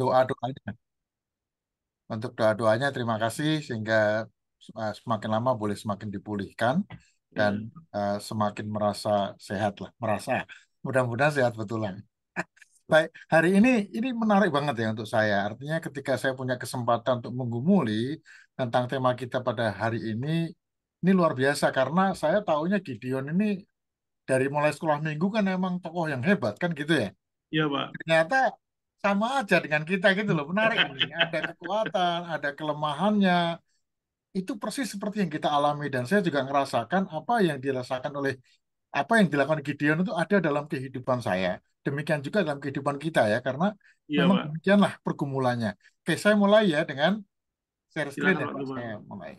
doa-doanya. Untuk doa-doanya terima kasih sehingga eh, semakin lama boleh semakin dipulihkan dan uh, semakin merasa sehat lah, merasa. Mudah-mudahan sehat betulan. Baik, hari ini ini menarik banget ya untuk saya. Artinya ketika saya punya kesempatan untuk menggumuli tentang tema kita pada hari ini, ini luar biasa karena saya taunya Gideon ini dari mulai sekolah minggu kan emang tokoh yang hebat kan gitu ya. Iya, Pak. Ternyata sama aja dengan kita gitu loh menarik ini ada kekuatan ada kelemahannya itu persis seperti yang kita alami dan saya juga ngerasakan apa yang dirasakan oleh apa yang dilakukan Gideon itu ada dalam kehidupan saya demikian juga dalam kehidupan kita ya karena iya, memang demikianlah pergumulannya oke saya mulai ya dengan share screen Silahkan, ya Pak. saya mulai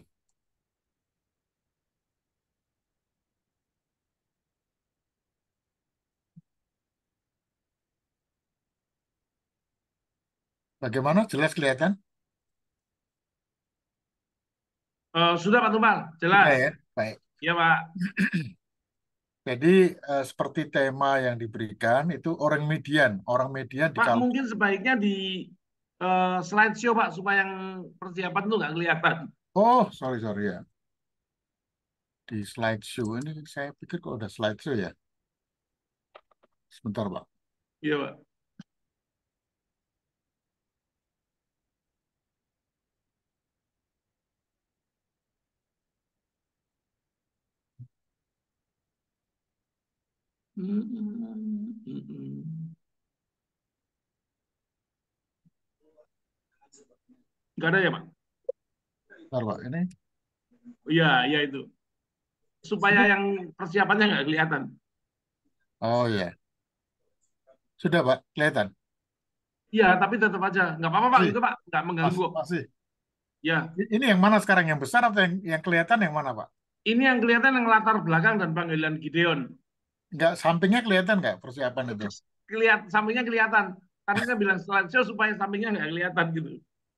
Bagaimana? Jelas kelihatan? Uh, sudah Pak Tumpal, jelas. Sudah ya? Baik. Iya Pak. Jadi uh, seperti tema yang diberikan itu orang median, orang median Pak dikal... mungkin sebaiknya di uh, eh, show Pak supaya yang persiapan itu nggak kelihatan. Oh sorry sorry ya. Di slide show ini saya pikir kok udah show ya. Sebentar Pak. Iya Pak. Gak ada ya, Pak? Bentar, Pak. Ini? Oh, iya, iya itu. Supaya yang persiapannya nggak kelihatan. Oh, iya. Sudah, Pak. Kelihatan? Iya, tapi tetap aja. Nggak apa-apa, Pak. Itu, Pak. Nggak mengganggu. Masih, masih. Ya. Ini yang mana sekarang? Yang besar atau yang, yang kelihatan yang mana, Pak? Ini yang kelihatan yang latar belakang dan panggilan Gideon nggak sampingnya kelihatan nggak persiapan itu? Kelihatan sampingnya kelihatan. Karena saya bilang slideshow supaya sampingnya nggak kelihatan gitu.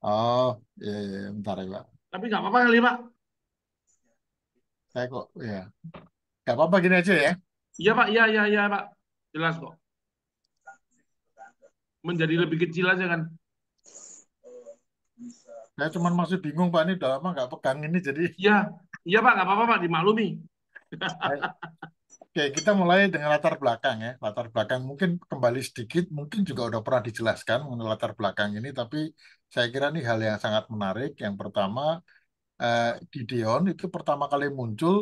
Oh, iya, iya, iya. bentar ya, Pak. Tapi nggak apa-apa kali, Pak. Saya kok, ya. Nggak apa-apa gini aja ya. Iya, Pak. Iya, iya, iya, Pak. Jelas kok. Menjadi lebih kecil aja kan. Saya cuma masih bingung, Pak. Ini udah lama nggak pegang ini, jadi... Iya, iya, Pak. Nggak apa-apa, Pak. Dimaklumi. Oke, kita mulai dengan latar belakang ya. Latar belakang mungkin kembali sedikit, mungkin juga udah pernah dijelaskan mengenai latar belakang ini, tapi saya kira ini hal yang sangat menarik. Yang pertama, eh, Gideon itu pertama kali muncul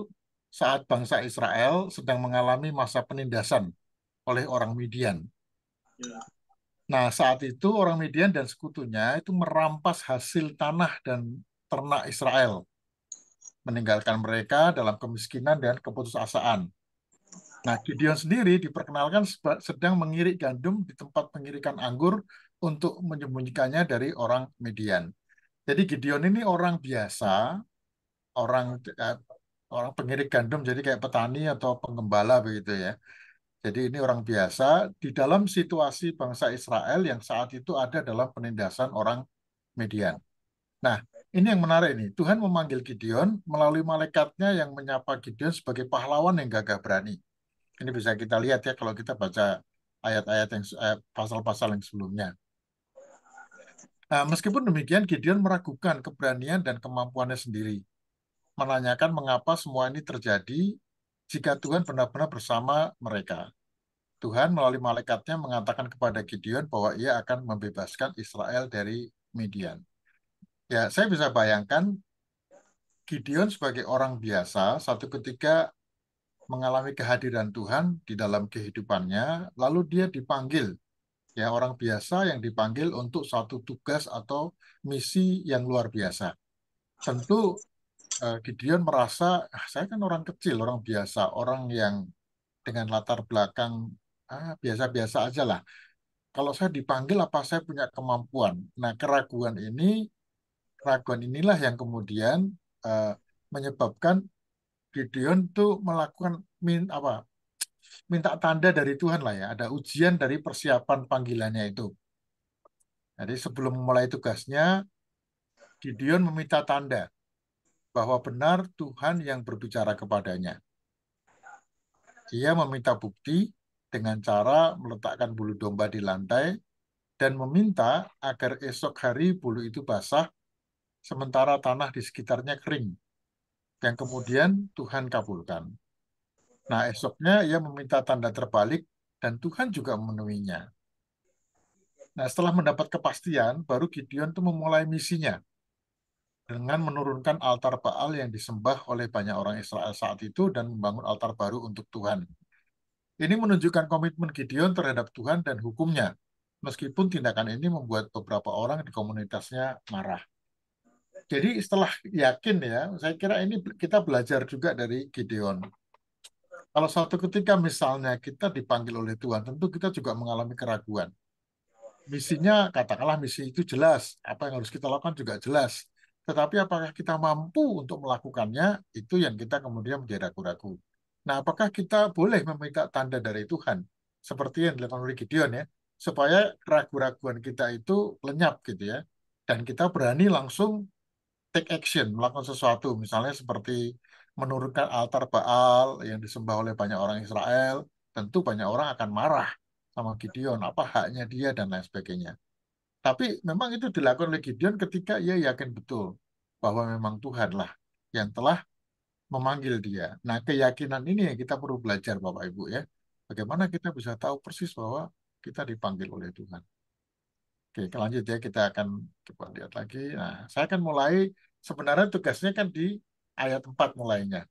saat bangsa Israel sedang mengalami masa penindasan oleh orang Midian. Ya. Nah, saat itu orang Midian dan sekutunya itu merampas hasil tanah dan ternak Israel, meninggalkan mereka dalam kemiskinan dan keputusasaan Nah, Gideon sendiri diperkenalkan sedang mengirik gandum di tempat pengirikan anggur untuk menyembunyikannya dari orang Median. Jadi Gideon ini orang biasa, orang eh, orang pengirik gandum jadi kayak petani atau penggembala begitu ya. Jadi ini orang biasa di dalam situasi bangsa Israel yang saat itu ada dalam penindasan orang Median. Nah, ini yang menarik ini Tuhan memanggil Gideon melalui malaikatnya yang menyapa Gideon sebagai pahlawan yang gagah berani. Ini bisa kita lihat ya kalau kita baca ayat-ayat yang eh, pasal-pasal yang sebelumnya. Nah, meskipun demikian, Gideon meragukan keberanian dan kemampuannya sendiri, menanyakan mengapa semua ini terjadi jika Tuhan benar-benar bersama mereka. Tuhan melalui malaikatnya mengatakan kepada Gideon bahwa ia akan membebaskan Israel dari Midian. Ya, saya bisa bayangkan Gideon sebagai orang biasa, satu ketika mengalami kehadiran Tuhan di dalam kehidupannya, lalu dia dipanggil ya orang biasa yang dipanggil untuk satu tugas atau misi yang luar biasa. Tentu eh, Gideon merasa ah, saya kan orang kecil, orang biasa, orang yang dengan latar belakang biasa ah, biasa-biasa aja lah. Kalau saya dipanggil apa saya punya kemampuan? Nah keraguan ini, keraguan inilah yang kemudian uh, menyebabkan Gideon tuh melakukan min apa minta tanda dari Tuhan lah ya ada ujian dari persiapan panggilannya itu jadi sebelum mulai tugasnya Gideon meminta tanda bahwa benar Tuhan yang berbicara kepadanya ia meminta bukti dengan cara meletakkan bulu domba di lantai dan meminta agar esok hari bulu itu basah sementara tanah di sekitarnya kering yang kemudian Tuhan kabulkan. Nah, esoknya ia meminta tanda terbalik dan Tuhan juga memenuhinya. Nah, setelah mendapat kepastian, baru Gideon itu memulai misinya dengan menurunkan altar Baal yang disembah oleh banyak orang Israel saat itu dan membangun altar baru untuk Tuhan. Ini menunjukkan komitmen Gideon terhadap Tuhan dan hukumnya, meskipun tindakan ini membuat beberapa orang di komunitasnya marah. Jadi setelah yakin ya, saya kira ini kita belajar juga dari Gideon. Kalau suatu ketika misalnya kita dipanggil oleh Tuhan, tentu kita juga mengalami keraguan. Misinya, katakanlah misi itu jelas, apa yang harus kita lakukan juga jelas. Tetapi apakah kita mampu untuk melakukannya, itu yang kita kemudian menjadi ragu-ragu. Nah, apakah kita boleh meminta tanda dari Tuhan? Seperti yang dilakukan oleh Gideon ya, supaya ragu-raguan kita itu lenyap gitu ya dan kita berani langsung take action, melakukan sesuatu, misalnya seperti menurunkan altar Baal yang disembah oleh banyak orang Israel, tentu banyak orang akan marah sama Gideon, apa haknya dia dan lain sebagainya. Tapi memang itu dilakukan oleh Gideon ketika ia yakin betul bahwa memang Tuhanlah yang telah memanggil dia. Nah, keyakinan ini yang kita perlu belajar Bapak Ibu ya. Bagaimana kita bisa tahu persis bahwa kita dipanggil oleh Tuhan. Oke, lanjut ya kita akan coba lihat lagi. Nah, saya akan mulai sebenarnya tugasnya kan di ayat 4 mulainya.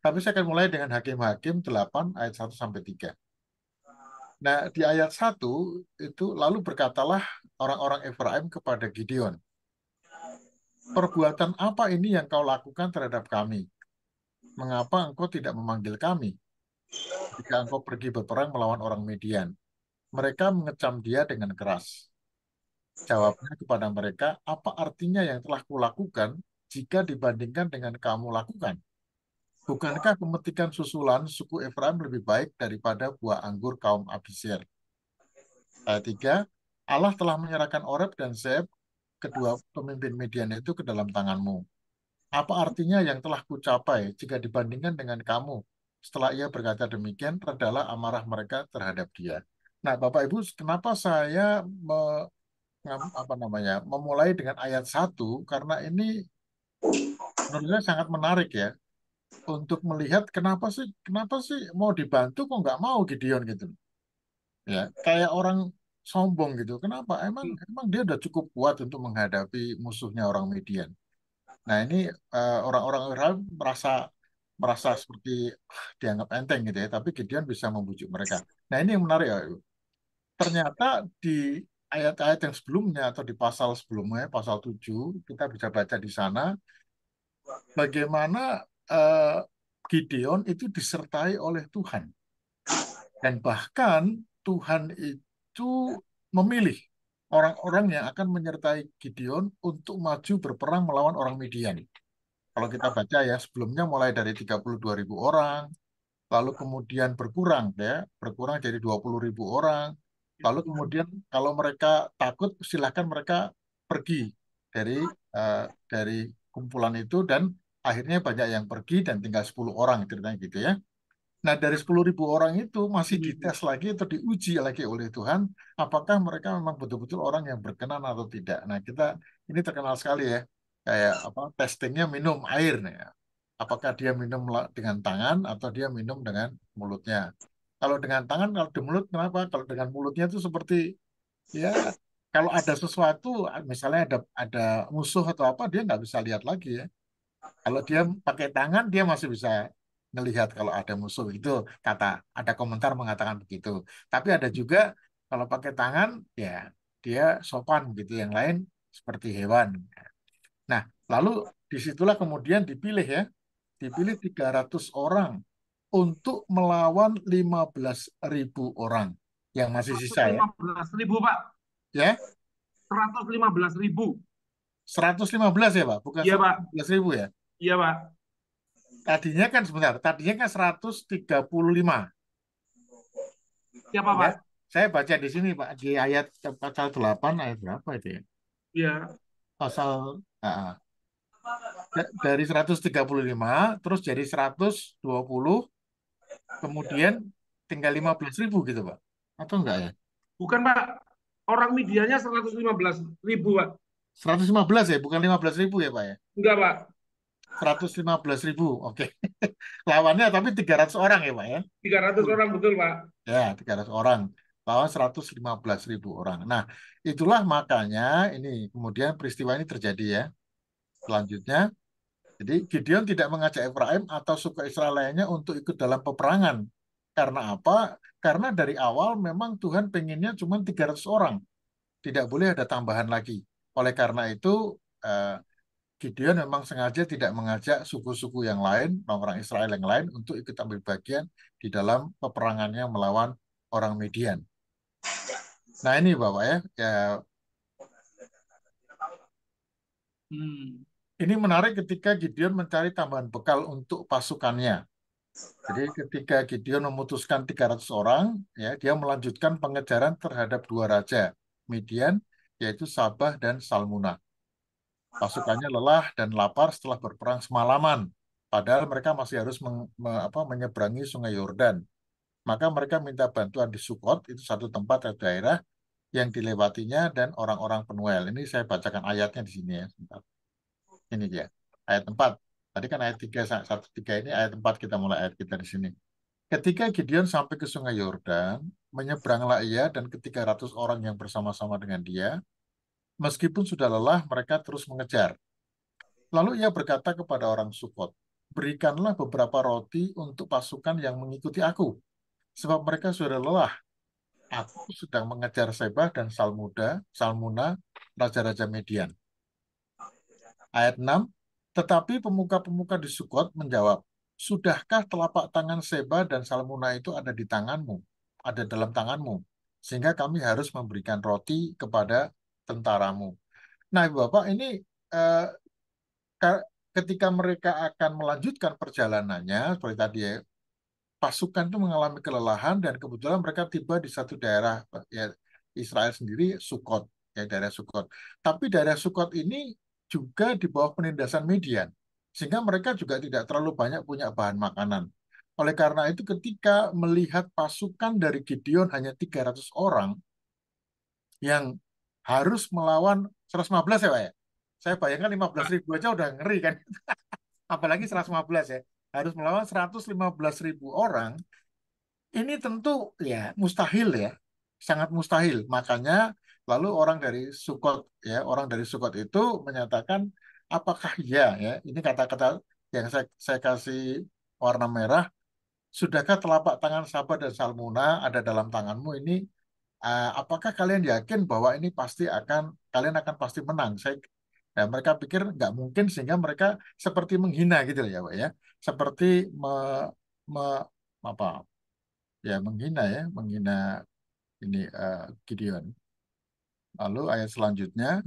Tapi saya akan mulai dengan hakim-hakim 8 ayat 1 sampai 3. Nah, di ayat 1 itu lalu berkatalah orang-orang Efraim kepada Gideon. Perbuatan apa ini yang kau lakukan terhadap kami? Mengapa engkau tidak memanggil kami? Jika engkau pergi berperang melawan orang Median mereka mengecam dia dengan keras. Jawabnya kepada mereka, apa artinya yang telah kulakukan jika dibandingkan dengan kamu lakukan? Bukankah pemetikan susulan suku Efraim lebih baik daripada buah anggur kaum Abisir? Ayat 3, Allah telah menyerahkan Oreb dan Zeb, kedua pemimpin Median itu ke dalam tanganmu. Apa artinya yang telah kucapai jika dibandingkan dengan kamu? Setelah ia berkata demikian, redalah amarah mereka terhadap dia. Nah, Bapak Ibu, kenapa saya me, apa namanya memulai dengan ayat satu karena ini menurutnya sangat menarik ya untuk melihat kenapa sih kenapa sih mau dibantu kok nggak mau Gideon gitu ya kayak orang sombong gitu kenapa emang hmm. emang dia udah cukup kuat untuk menghadapi musuhnya orang Midian nah ini orang eh, orang-orang Israel merasa merasa seperti ah, dianggap enteng gitu ya tapi Gideon bisa membujuk mereka nah ini yang menarik ya Ibu ternyata di ayat-ayat yang sebelumnya atau di pasal sebelumnya, pasal 7, kita bisa baca di sana bagaimana uh, Gideon itu disertai oleh Tuhan. Dan bahkan Tuhan itu memilih orang-orang yang akan menyertai Gideon untuk maju berperang melawan orang Midian. Kalau kita baca ya, sebelumnya mulai dari 32.000 orang, lalu kemudian berkurang ya, berkurang jadi 20.000 orang, Gitu. Lalu kemudian kalau mereka takut, silahkan mereka pergi dari uh, dari kumpulan itu dan akhirnya banyak yang pergi dan tinggal 10 orang ceritanya gitu ya. Nah dari 10.000 orang itu masih hmm. dites lagi atau diuji lagi oleh Tuhan apakah mereka memang betul-betul orang yang berkenan atau tidak. Nah kita ini terkenal sekali ya kayak apa testingnya minum air nih ya. Apakah dia minum dengan tangan atau dia minum dengan mulutnya. Kalau dengan tangan, kalau di mulut kenapa? Kalau dengan mulutnya itu seperti ya kalau ada sesuatu, misalnya ada ada musuh atau apa, dia nggak bisa lihat lagi ya. Kalau dia pakai tangan, dia masih bisa melihat kalau ada musuh itu kata ada komentar mengatakan begitu. Tapi ada juga kalau pakai tangan ya dia sopan gitu yang lain seperti hewan. Nah, lalu disitulah kemudian dipilih ya, dipilih 300 orang untuk melawan 15.000 orang yang masih sisa ya. 15.000 Pak. Ya. 115.000. 115 ya Pak, bukan iya, Pak. 15.000 ya. Iya Pak. Tadinya kan sebentar, tadinya kan 135. Siapa Pak? Ya, saya baca di sini Pak di ayat pasal 8 ayat berapa itu ya? Iya. Pasal uh, dari 135 terus jadi 120 kemudian tinggal lima belas ribu gitu Pak? Atau enggak ya? Bukan Pak, orang medianya seratus lima belas ribu Pak. Seratus lima belas ya, bukan lima belas ribu ya Pak ya? Enggak Pak. Seratus lima belas ribu, oke. Okay. Lawannya tapi tiga ratus orang ya Pak ya? Tiga ratus orang betul Pak. Ya, tiga ratus orang seratus lima belas ribu orang. Nah, itulah makanya ini kemudian peristiwa ini terjadi ya. Selanjutnya, jadi Gideon tidak mengajak Efraim atau suku Israel lainnya untuk ikut dalam peperangan. Karena apa? Karena dari awal memang Tuhan pengennya cuma 300 orang. Tidak boleh ada tambahan lagi. Oleh karena itu, eh, Gideon memang sengaja tidak mengajak suku-suku yang lain, orang Israel yang lain, untuk ikut ambil bagian di dalam peperangannya melawan orang Median. Nah ini Bapak ya, ya Hmm. Ini menarik ketika Gideon mencari tambahan bekal untuk pasukannya. Jadi ketika Gideon memutuskan 300 orang, ya dia melanjutkan pengejaran terhadap dua raja, Midian, yaitu Sabah dan Salmuna. Pasukannya lelah dan lapar setelah berperang semalaman, padahal mereka masih harus men, me, apa, menyeberangi Sungai Yordan. Maka mereka minta bantuan di Sukot, itu satu tempat atau daerah yang dilewatinya dan orang-orang penuel. Ini saya bacakan ayatnya di sini ya. Sebentar ini dia ayat 4. Tadi kan ayat 3 1 3 ini ayat 4 kita mulai ayat kita di sini. Ketika Gideon sampai ke Sungai Yordan, menyeberanglah ia dan ketika ratus orang yang bersama-sama dengan dia. Meskipun sudah lelah, mereka terus mengejar. Lalu ia berkata kepada orang Sukot, "Berikanlah beberapa roti untuk pasukan yang mengikuti aku, sebab mereka sudah lelah. Aku sedang mengejar Sebah dan Salmuda, Salmuna, raja-raja Median." Ayat 6, tetapi pemuka-pemuka di Sukot menjawab, Sudahkah telapak tangan Seba dan Salmuna itu ada di tanganmu, ada dalam tanganmu, sehingga kami harus memberikan roti kepada tentaramu. Nah, Bapak, ini eh, ketika mereka akan melanjutkan perjalanannya, seperti tadi ya, pasukan itu mengalami kelelahan dan kebetulan mereka tiba di satu daerah ya, Israel sendiri, Sukot, ya daerah Sukot. Tapi daerah Sukot ini juga di bawah penindasan median. Sehingga mereka juga tidak terlalu banyak punya bahan makanan. Oleh karena itu ketika melihat pasukan dari Gideon hanya 300 orang yang harus melawan 115 ya Pak ya? Saya bayangkan 15 ribu aja udah ngeri kan. Apalagi 115 ya. Harus melawan 115 ribu orang. Ini tentu ya mustahil ya. Sangat mustahil. Makanya Lalu orang dari Sukot ya, orang dari Sukot itu menyatakan apakah ya ya, ini kata-kata yang saya, saya kasih warna merah, sudahkah telapak tangan Sabah dan Salmuna ada dalam tanganmu ini uh, apakah kalian yakin bahwa ini pasti akan kalian akan pasti menang? Saya ya, mereka pikir nggak mungkin sehingga mereka seperti menghina gitu ya, Pak ya. Seperti me, me, apa? Ya, menghina ya, menghina ini uh, Gideon. Lalu ayat selanjutnya,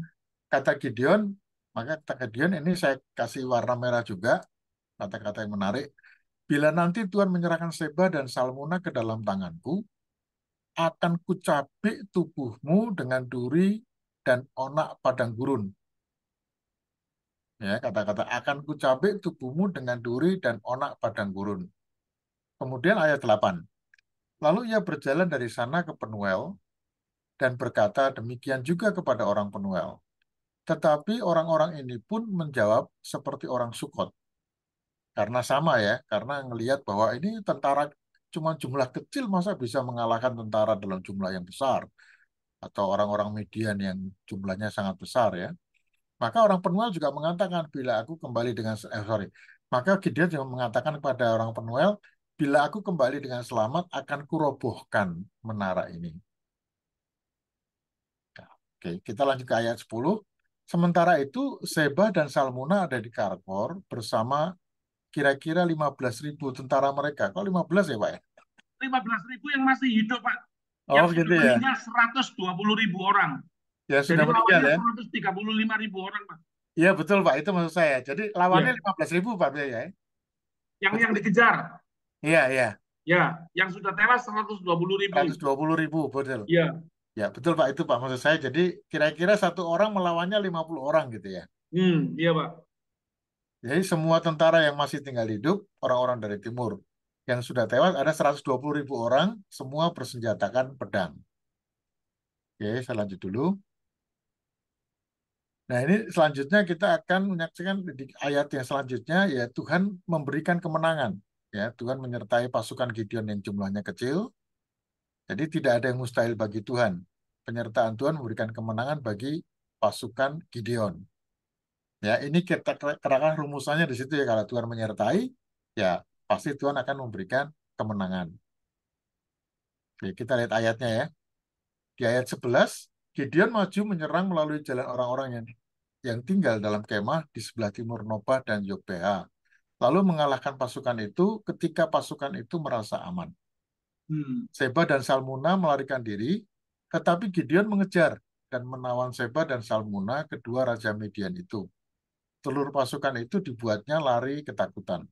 kata Gideon, maka kata Gideon ini saya kasih warna merah juga, kata-kata yang menarik. Bila nanti Tuhan menyerahkan Seba dan Salmona ke dalam tanganku, akan kucabik tubuhmu dengan duri dan onak padang gurun. Ya, kata-kata akan kucabik tubuhmu dengan duri dan onak padang gurun. Kemudian ayat 8. Lalu ia berjalan dari sana ke Penuel, dan berkata demikian juga kepada orang Penuel. Tetapi orang-orang ini pun menjawab seperti orang Sukot. Karena sama ya, karena ngelihat bahwa ini tentara cuma jumlah kecil masa bisa mengalahkan tentara dalam jumlah yang besar atau orang-orang median yang jumlahnya sangat besar ya. Maka orang Penuel juga mengatakan bila aku kembali dengan eh, sorry, maka Gideon juga mengatakan kepada orang Penuel bila aku kembali dengan selamat akan kurobohkan menara ini. Oke, kita lanjut ke ayat 10. Sementara itu, Seba dan Salmuna ada di Karkor bersama kira-kira ribu tentara mereka. Kok 15 ya, Pak? Ya? ribu yang masih hidup, Pak. Oh, yang gitu ya. ribu orang. Ya, sudah Jadi ya. puluh ya. ribu orang, Pak. Iya, betul, Pak. Itu maksud saya. Jadi lawannya ya. ribu Pak, ya. Yang yang dikejar. Iya, iya. Ya, yang sudah tewas 120 ribu. 120 ribu, betul. Iya. Ya betul Pak, itu Pak maksud saya. Jadi kira-kira satu orang melawannya 50 orang gitu ya. Hmm, iya Pak. Jadi semua tentara yang masih tinggal hidup, orang-orang dari timur. Yang sudah tewas ada 120 ribu orang, semua bersenjatakan pedang. Oke, saya lanjut dulu. Nah ini selanjutnya kita akan menyaksikan di ayat yang selanjutnya, ya Tuhan memberikan kemenangan. ya Tuhan menyertai pasukan Gideon yang jumlahnya kecil, jadi tidak ada yang mustahil bagi Tuhan. Penyertaan Tuhan memberikan kemenangan bagi pasukan Gideon. Ya, ini kita kerangka rumusannya di situ ya kalau Tuhan menyertai, ya pasti Tuhan akan memberikan kemenangan. Oke, kita lihat ayatnya ya. Di ayat 11, Gideon maju menyerang melalui jalan orang-orang yang yang tinggal dalam kemah di sebelah timur Nobah dan Yogbeha. Lalu mengalahkan pasukan itu ketika pasukan itu merasa aman. Hmm. Seba dan Salmuna melarikan diri, tetapi Gideon mengejar dan menawan Seba dan Salmuna, kedua Raja Median itu. Telur pasukan itu dibuatnya lari ketakutan.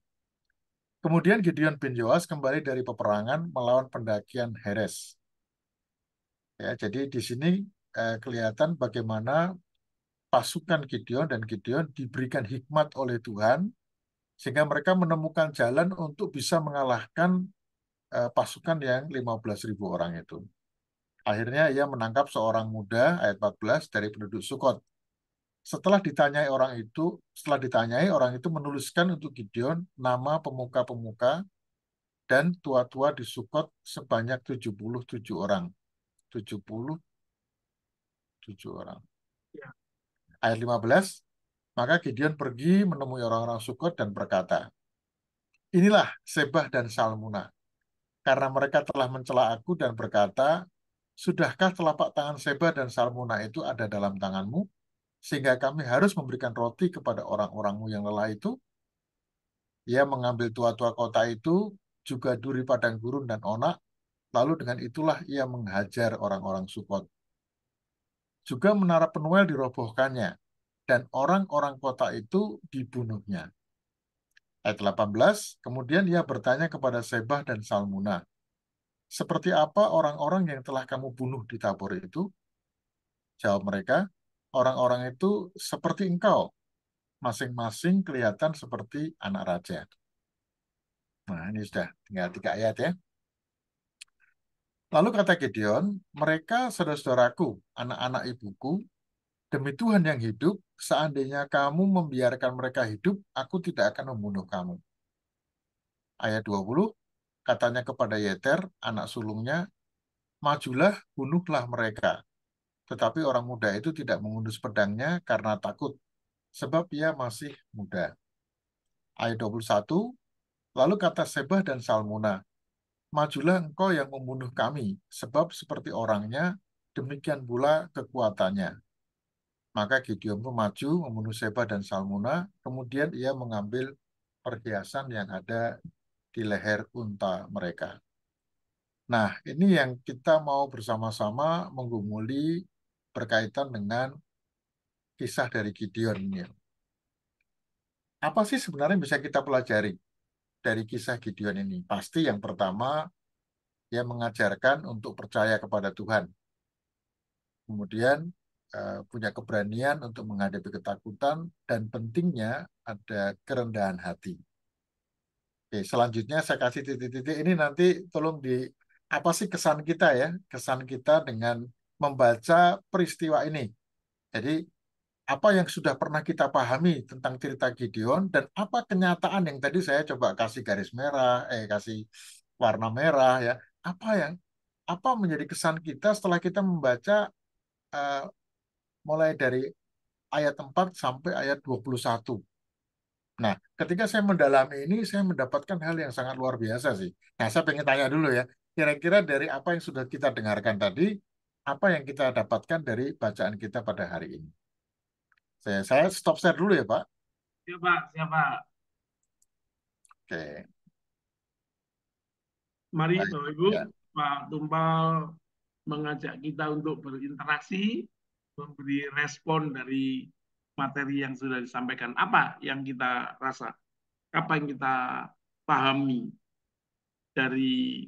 Kemudian Gideon bin Joas kembali dari peperangan melawan pendakian Heres. Ya, jadi di sini eh, kelihatan bagaimana pasukan Gideon dan Gideon diberikan hikmat oleh Tuhan sehingga mereka menemukan jalan untuk bisa mengalahkan Eh, pasukan yang 15.000 orang itu. Akhirnya ia menangkap seorang muda ayat 14 dari penduduk Sukot. Setelah ditanyai orang itu, setelah ditanyai orang itu menuliskan untuk Gideon nama pemuka-pemuka dan tua-tua di Sukot sebanyak 77 orang. 77 orang. Ya. Ayat 15, maka Gideon pergi menemui orang-orang Sukot dan berkata, Inilah Sebah dan Salmunah karena mereka telah mencela aku dan berkata, Sudahkah telapak tangan Seba dan Salmuna itu ada dalam tanganmu, sehingga kami harus memberikan roti kepada orang-orangmu yang lelah itu? Ia mengambil tua-tua kota itu, juga duri padang gurun dan onak, lalu dengan itulah ia menghajar orang-orang Sukot. Juga menara Penuel dirobohkannya, dan orang-orang kota itu dibunuhnya. Ayat 18, kemudian ia bertanya kepada Sebah dan Salmuna, seperti apa orang-orang yang telah kamu bunuh di tabur itu? Jawab mereka, orang-orang itu seperti engkau, masing-masing kelihatan seperti anak raja. Nah, ini sudah tinggal tiga ayat ya. Lalu kata Gideon, mereka saudara-saudaraku, anak-anak ibuku, Demi Tuhan yang hidup, seandainya kamu membiarkan mereka hidup, aku tidak akan membunuh kamu. Ayat 20, katanya kepada Yeter, anak sulungnya, majulah, bunuhlah mereka. Tetapi orang muda itu tidak mengundus pedangnya karena takut, sebab ia masih muda. Ayat 21, lalu kata Sebah dan Salmuna, Majulah engkau yang membunuh kami, sebab seperti orangnya, demikian pula kekuatannya. Maka Gideon pun maju membunuh Seba dan Salmuna, kemudian ia mengambil perhiasan yang ada di leher unta mereka. Nah, ini yang kita mau bersama-sama menggumuli berkaitan dengan kisah dari Gideon ini. Apa sih sebenarnya bisa kita pelajari dari kisah Gideon ini? Pasti yang pertama, ia mengajarkan untuk percaya kepada Tuhan. Kemudian Eh, punya keberanian untuk menghadapi ketakutan dan pentingnya ada kerendahan hati. Oke, selanjutnya saya kasih titik-titik ini nanti tolong di apa sih kesan kita ya, kesan kita dengan membaca peristiwa ini. Jadi apa yang sudah pernah kita pahami tentang cerita Gideon dan apa kenyataan yang tadi saya coba kasih garis merah, eh kasih warna merah ya. Apa yang apa menjadi kesan kita setelah kita membaca eh, mulai dari ayat 4 sampai ayat 21. Nah, ketika saya mendalami ini, saya mendapatkan hal yang sangat luar biasa sih. Nah, saya pengen tanya dulu ya, kira-kira dari apa yang sudah kita dengarkan tadi, apa yang kita dapatkan dari bacaan kita pada hari ini? Saya, saya stop share dulu ya, Pak. Ya, Pak. Ya, Pak. Oke. Mari Bapak Ibu, ya. Pak Tumpal mengajak kita untuk berinteraksi memberi respon dari materi yang sudah disampaikan. Apa yang kita rasa? Apa yang kita pahami dari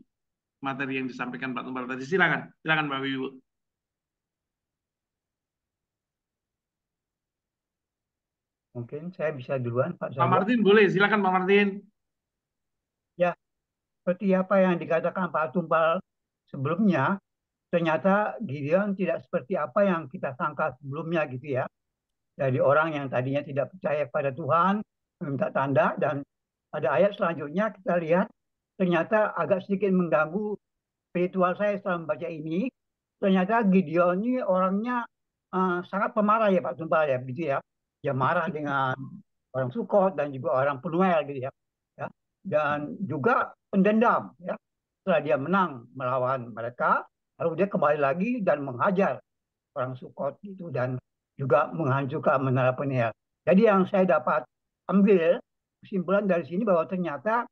materi yang disampaikan Pak Tumpal tadi? Silakan, silakan Pak Wibu. Mungkin saya bisa duluan, Pak. Pak Martin boleh, silakan Pak Martin. Ya, seperti apa yang dikatakan Pak Tumpal sebelumnya, ternyata Gideon tidak seperti apa yang kita sangka sebelumnya gitu ya. Dari orang yang tadinya tidak percaya pada Tuhan, meminta tanda, dan pada ayat selanjutnya kita lihat ternyata agak sedikit mengganggu spiritual saya setelah membaca ini. Ternyata Gideon ini orangnya uh, sangat pemarah ya Pak Tumpal ya, gitu ya. Dia marah dengan orang Sukot dan juga orang Penuel gitu ya, ya. Dan juga pendendam ya. Setelah dia menang melawan mereka, lalu dia kembali lagi dan menghajar orang Sukot itu dan juga menghancurkan menara penyiar. Jadi yang saya dapat ambil kesimpulan dari sini bahwa ternyata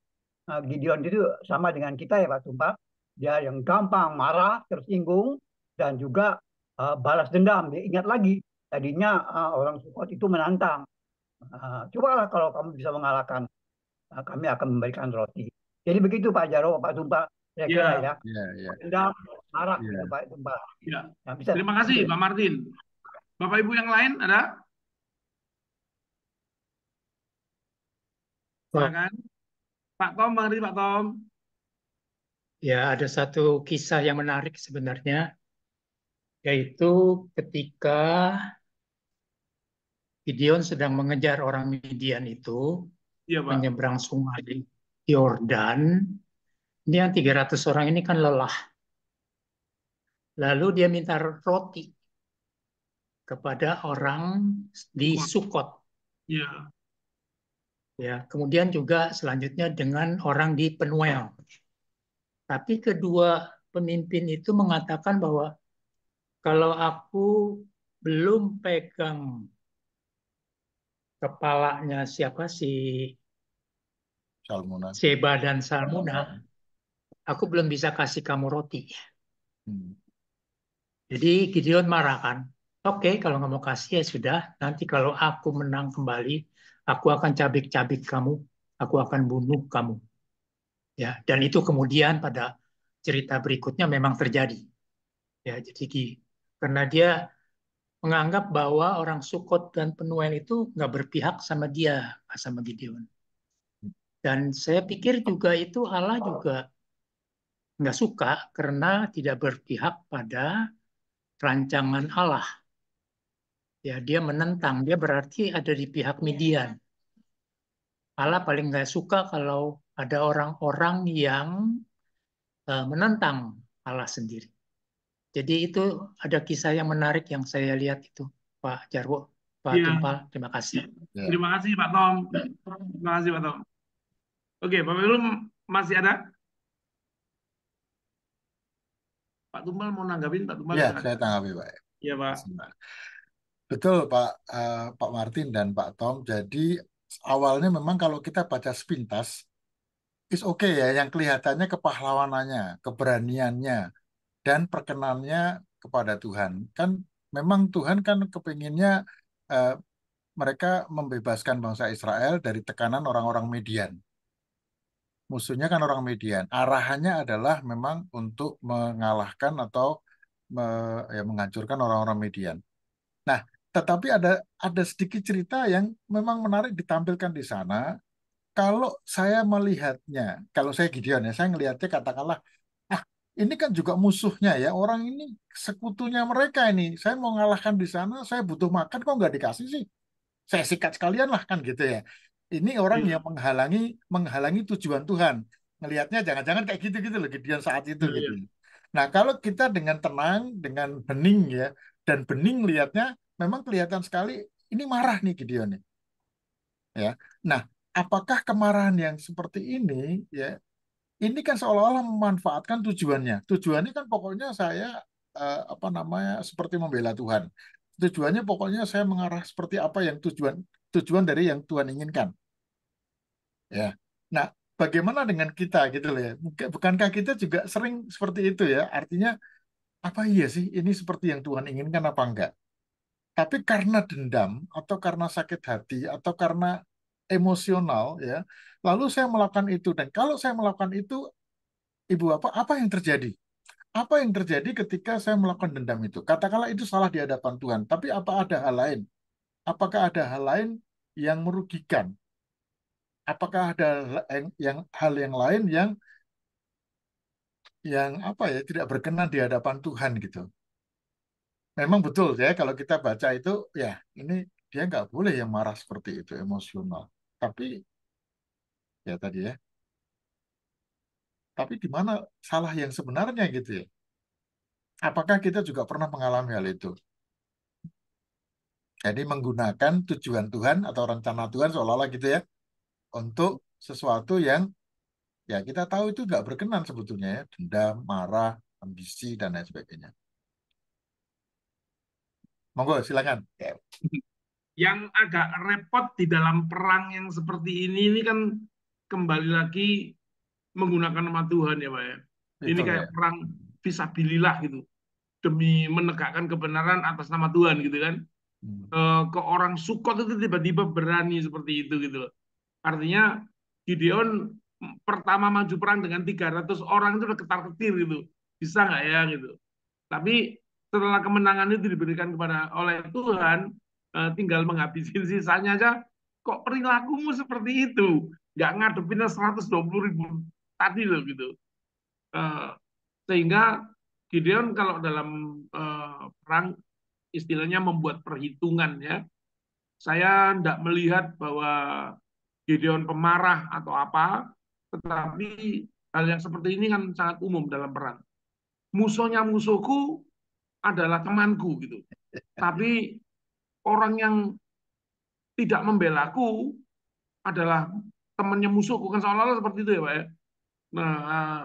eh, Gideon itu sama dengan kita ya Pak Tumpak. Dia yang gampang marah, tersinggung, dan juga uh, balas dendam. Dia ingat lagi, tadinya uh, orang Sukot itu menantang. Uh, cobalah kalau kamu bisa mengalahkan, uh, kami akan memberikan roti. Jadi begitu Pak Jaro, Pak Tumpak. ya ya Ya, ya. Dendam, Marak ya. Pak gempa. Ya. Nah, bisa. Terima kasih Pak Martin. Bapak Ibu yang lain ada? Silakan. Pak Tom, Bang Pak Tom. Ya, ada satu kisah yang menarik sebenarnya, yaitu ketika Gideon sedang mengejar orang Midian itu, ya, Pak. menyeberang sungai Yordan. Ini yang 300 orang ini kan lelah. Lalu dia minta roti kepada orang di Sukot. Ya. Ya, kemudian juga selanjutnya dengan orang di Penuel. Tapi kedua pemimpin itu mengatakan bahwa kalau aku belum pegang kepalanya siapa si Salmuna. Seba dan Salmuna, aku belum bisa kasih kamu roti. Hmm. Jadi Gideon marah kan. Oke, okay, kalau nggak mau kasih ya sudah. Nanti kalau aku menang kembali, aku akan cabik-cabik kamu, aku akan bunuh kamu. Ya, dan itu kemudian pada cerita berikutnya memang terjadi. Ya, jadi karena dia menganggap bahwa orang Sukot dan Penuel itu nggak berpihak sama dia, sama Gideon. Dan saya pikir juga itu Allah juga nggak suka karena tidak berpihak pada rancangan Allah. Ya, dia menentang, dia berarti ada di pihak iya. median. Allah paling nggak suka kalau ada orang-orang yang e, menentang Allah sendiri. Jadi itu ada kisah yang menarik yang saya lihat itu, Pak Jarwo, Pak ya. Tumpal. Terima kasih. Ya. Terima kasih Pak Tom. Terima kasih Pak Tom. Oke, Pak Belum masih ada? Pak Tumbal mau nanggapin Pak Tumbal? Ya, ya? saya tanggapi Pak. Iya Pak. Betul Pak uh, Pak Martin dan Pak Tom. Jadi awalnya memang kalau kita baca sepintas, is oke okay ya, yang kelihatannya kepahlawanannya, keberaniannya, dan perkenannya kepada Tuhan. Kan memang Tuhan kan kepinginnya uh, mereka membebaskan bangsa Israel dari tekanan orang-orang Median musuhnya kan orang Median. Arahannya adalah memang untuk mengalahkan atau me, ya, menghancurkan orang-orang Median. Nah, tetapi ada ada sedikit cerita yang memang menarik ditampilkan di sana. Kalau saya melihatnya, kalau saya Gideon ya, saya ngelihatnya katakanlah, ah ini kan juga musuhnya ya, orang ini sekutunya mereka ini. Saya mau ngalahkan di sana, saya butuh makan kok nggak dikasih sih? Saya sikat sekalian lah kan gitu ya ini orang hmm. yang menghalangi menghalangi tujuan Tuhan. Ngelihatnya jangan-jangan kayak gitu-gitu loh Gideon saat itu yeah, gitu. Nah, kalau kita dengan tenang, dengan bening ya, dan bening lihatnya memang kelihatan sekali ini marah nih Gideon nih. Ya. Nah, apakah kemarahan yang seperti ini ya ini kan seolah-olah memanfaatkan tujuannya. Tujuannya kan pokoknya saya eh, apa namanya seperti membela Tuhan. Tujuannya pokoknya saya mengarah seperti apa yang tujuan tujuan dari yang Tuhan inginkan. Ya. Nah, bagaimana dengan kita gitu loh ya? Bukankah kita juga sering seperti itu ya? Artinya apa iya sih ini seperti yang Tuhan inginkan apa enggak? Tapi karena dendam atau karena sakit hati atau karena emosional ya, lalu saya melakukan itu dan kalau saya melakukan itu ibu apa apa yang terjadi? Apa yang terjadi ketika saya melakukan dendam itu? Katakanlah itu salah di hadapan Tuhan, tapi apa ada hal lain? Apakah ada hal lain yang merugikan apakah ada yang hal yang lain yang yang apa ya tidak berkenan di hadapan Tuhan gitu. Memang betul ya kalau kita baca itu ya ini dia nggak boleh yang marah seperti itu emosional. Tapi ya tadi ya. Tapi di mana salah yang sebenarnya gitu ya? Apakah kita juga pernah mengalami hal itu? Jadi menggunakan tujuan Tuhan atau rencana Tuhan seolah-olah gitu ya untuk sesuatu yang ya kita tahu itu nggak berkenan sebetulnya ya dendam marah ambisi dan lain sebagainya monggo silakan ya. yang agak repot di dalam perang yang seperti ini ini kan kembali lagi menggunakan nama Tuhan ya pak ya ini Betul, kayak ya. perang visabilillah gitu demi menegakkan kebenaran atas nama Tuhan gitu kan hmm. Eh, ke orang sukot itu tiba-tiba berani seperti itu gitu loh Artinya Gideon pertama maju perang dengan 300 orang itu udah ketar-ketir gitu. Bisa nggak ya gitu. Tapi setelah kemenangan itu diberikan kepada oleh Tuhan, eh, tinggal menghabisin sisanya aja, kok perilakumu seperti itu? Nggak ngadepin 120 ribu tadi loh gitu. Eh, sehingga Gideon kalau dalam eh, perang istilahnya membuat perhitungan ya. Saya tidak melihat bahwa Gideon pemarah atau apa, tetapi hal yang seperti ini kan sangat umum dalam perang. Musuhnya musuhku adalah temanku gitu. Tapi orang yang tidak membela membelaku adalah temannya musuhku kan seolah-olah seperti itu ya pak ya. Nah,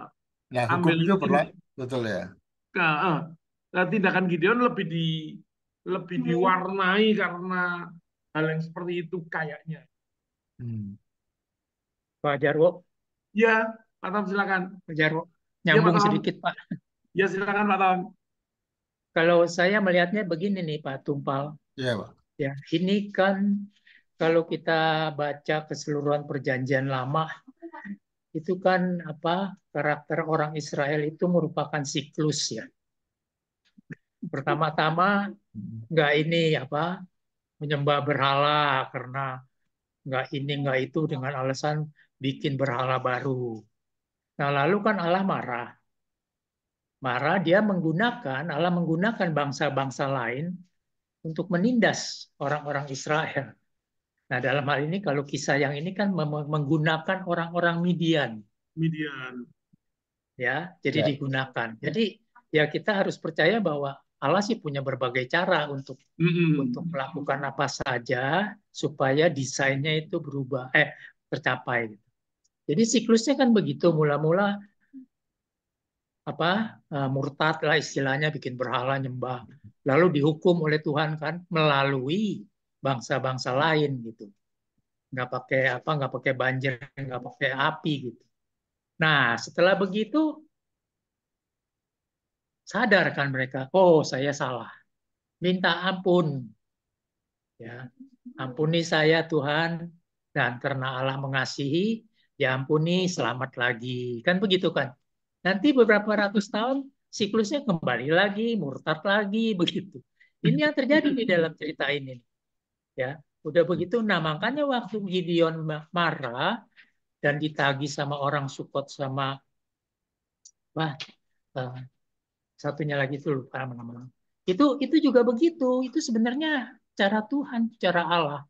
ya, ambil itu berlaku, betul ya. Nah, uh, nah, tindakan Gideon lebih di lebih hmm. diwarnai karena hal yang seperti itu kayaknya. Hmm. Pak Jarwo. Ya, Pak Tom silakan. Pak Jarwo, iya, nyambung ya, sedikit Pak. Ya silakan Pak Tom. Kalau saya melihatnya begini nih Pak Tumpal. Ya Pak. Ya, ini kan kalau kita baca keseluruhan perjanjian lama, itu kan apa karakter orang Israel itu merupakan siklus ya. Pertama-tama hmm. nggak ini apa menyembah berhala karena nggak ini nggak itu dengan alasan bikin berhala baru. Nah lalu kan Allah marah. Marah dia menggunakan Allah menggunakan bangsa-bangsa lain untuk menindas orang-orang Israel. Nah dalam hal ini kalau kisah yang ini kan menggunakan orang-orang Midian. Midian. Ya, jadi ya. digunakan. Ya. Jadi ya kita harus percaya bahwa Allah sih punya berbagai cara untuk mm-hmm. untuk melakukan apa saja supaya desainnya itu berubah eh tercapai. Jadi siklusnya kan begitu mula-mula apa uh, murtad lah istilahnya bikin berhala nyembah lalu dihukum oleh Tuhan kan melalui bangsa-bangsa lain gitu nggak pakai apa nggak pakai banjir nggak pakai api gitu nah setelah begitu sadarkan mereka, oh saya salah. Minta ampun. Ya, ampuni saya Tuhan dan karena Allah mengasihi, ya ampuni selamat lagi. Kan begitu kan? Nanti beberapa ratus tahun siklusnya kembali lagi, murtad lagi, begitu. Ini yang terjadi di dalam cerita ini. Ya, udah begitu nah makanya waktu Gideon marah dan ditagi sama orang Sukot sama wah eh, satunya lagi itu lupa nama Itu itu juga begitu. Itu sebenarnya cara Tuhan, cara Allah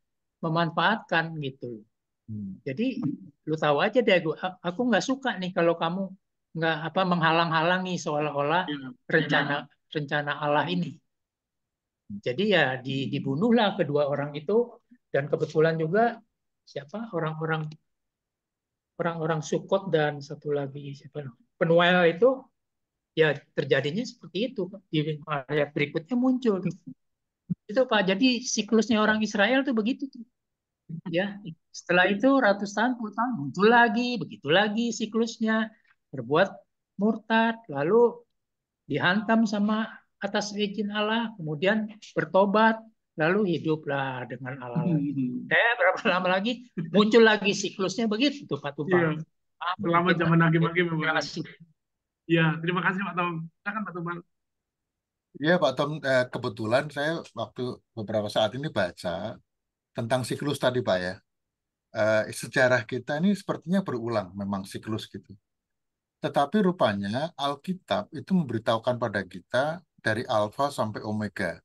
memanfaatkan gitu. Hmm. Jadi lu tahu aja deh aku aku nggak suka nih kalau kamu nggak apa menghalang-halangi seolah-olah iya, rencana rencana Allah ini. Hmm. Jadi ya di, dibunuhlah kedua orang itu dan kebetulan juga siapa orang-orang orang-orang Sukot dan satu lagi siapa Penuel itu ya terjadinya seperti itu di ayat berikutnya muncul itu pak jadi siklusnya orang Israel tuh begitu tuh ya setelah itu ratusan puluh tahun muncul lagi begitu lagi siklusnya berbuat murtad lalu dihantam sama atas izin Allah kemudian bertobat lalu hiduplah dengan Allah lagi. Hmm, hmm. Eh berapa lama lagi muncul lagi siklusnya begitu Pak Tumpang. Iya. Selama zaman lagi lagi Iya, terima kasih Pak Tom. Silakan Pak Tom. Iya Pak Tom, eh, kebetulan saya waktu beberapa saat ini baca tentang siklus tadi Pak ya. Eh, sejarah kita ini sepertinya berulang memang siklus gitu. Tetapi rupanya Alkitab itu memberitahukan pada kita dari Alfa sampai Omega.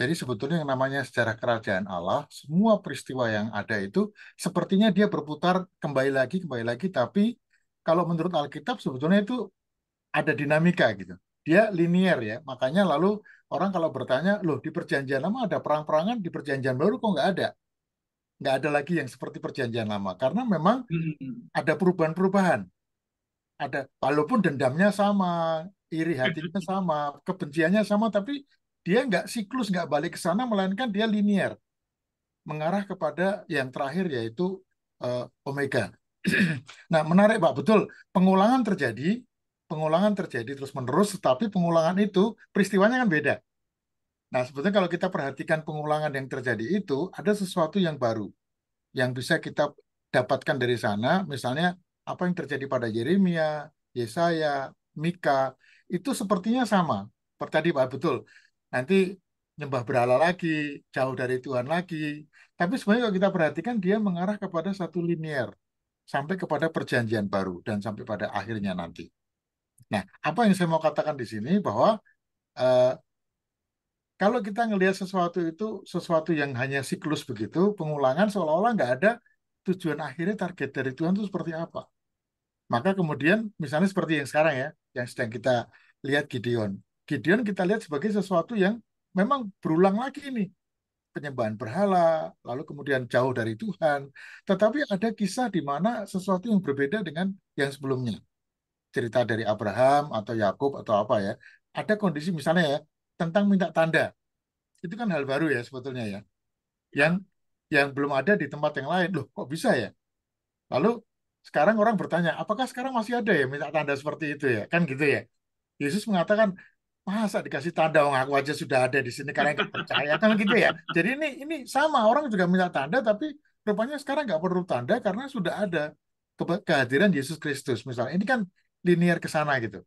Jadi sebetulnya yang namanya sejarah kerajaan Allah, semua peristiwa yang ada itu sepertinya dia berputar kembali lagi, kembali lagi. Tapi kalau menurut Alkitab sebetulnya itu ada dinamika gitu. Dia linier ya. Makanya lalu orang kalau bertanya, loh di perjanjian lama ada perang-perangan, di perjanjian baru kok nggak ada? Nggak ada lagi yang seperti perjanjian lama. Karena memang hmm. ada perubahan-perubahan. Ada walaupun dendamnya sama, iri hatinya sama, kebenciannya sama, tapi dia nggak siklus, nggak balik ke sana, melainkan dia linier. Mengarah kepada yang terakhir yaitu uh, omega. nah menarik Pak, betul. Pengulangan terjadi pengulangan terjadi terus-menerus, tetapi pengulangan itu peristiwanya kan beda. Nah, sebetulnya kalau kita perhatikan pengulangan yang terjadi itu, ada sesuatu yang baru yang bisa kita dapatkan dari sana, misalnya apa yang terjadi pada Yeremia, Yesaya, Mika, itu sepertinya sama. Pertadi Pak betul, nanti nyembah berhala lagi, jauh dari Tuhan lagi. Tapi sebenarnya kalau kita perhatikan dia mengarah kepada satu linier sampai kepada perjanjian baru dan sampai pada akhirnya nanti. Nah, apa yang saya mau katakan di sini bahwa eh, kalau kita ngelihat sesuatu itu sesuatu yang hanya siklus begitu, pengulangan seolah-olah nggak ada tujuan akhirnya target dari Tuhan itu seperti apa. Maka kemudian misalnya seperti yang sekarang ya, yang sedang kita lihat Gideon. Gideon kita lihat sebagai sesuatu yang memang berulang lagi ini. Penyembahan berhala, lalu kemudian jauh dari Tuhan. Tetapi ada kisah di mana sesuatu yang berbeda dengan yang sebelumnya cerita dari Abraham atau Yakub atau apa ya, ada kondisi misalnya ya tentang minta tanda. Itu kan hal baru ya sebetulnya ya. Yang yang belum ada di tempat yang lain. Loh, kok bisa ya? Lalu sekarang orang bertanya, apakah sekarang masih ada ya minta tanda seperti itu ya? Kan gitu ya. Yesus mengatakan, masa dikasih tanda orang aku aja sudah ada di sini karena nggak percaya kan gitu ya. Jadi ini ini sama orang juga minta tanda tapi rupanya sekarang nggak perlu tanda karena sudah ada kehadiran Yesus Kristus misalnya. Ini kan linear ke sana gitu.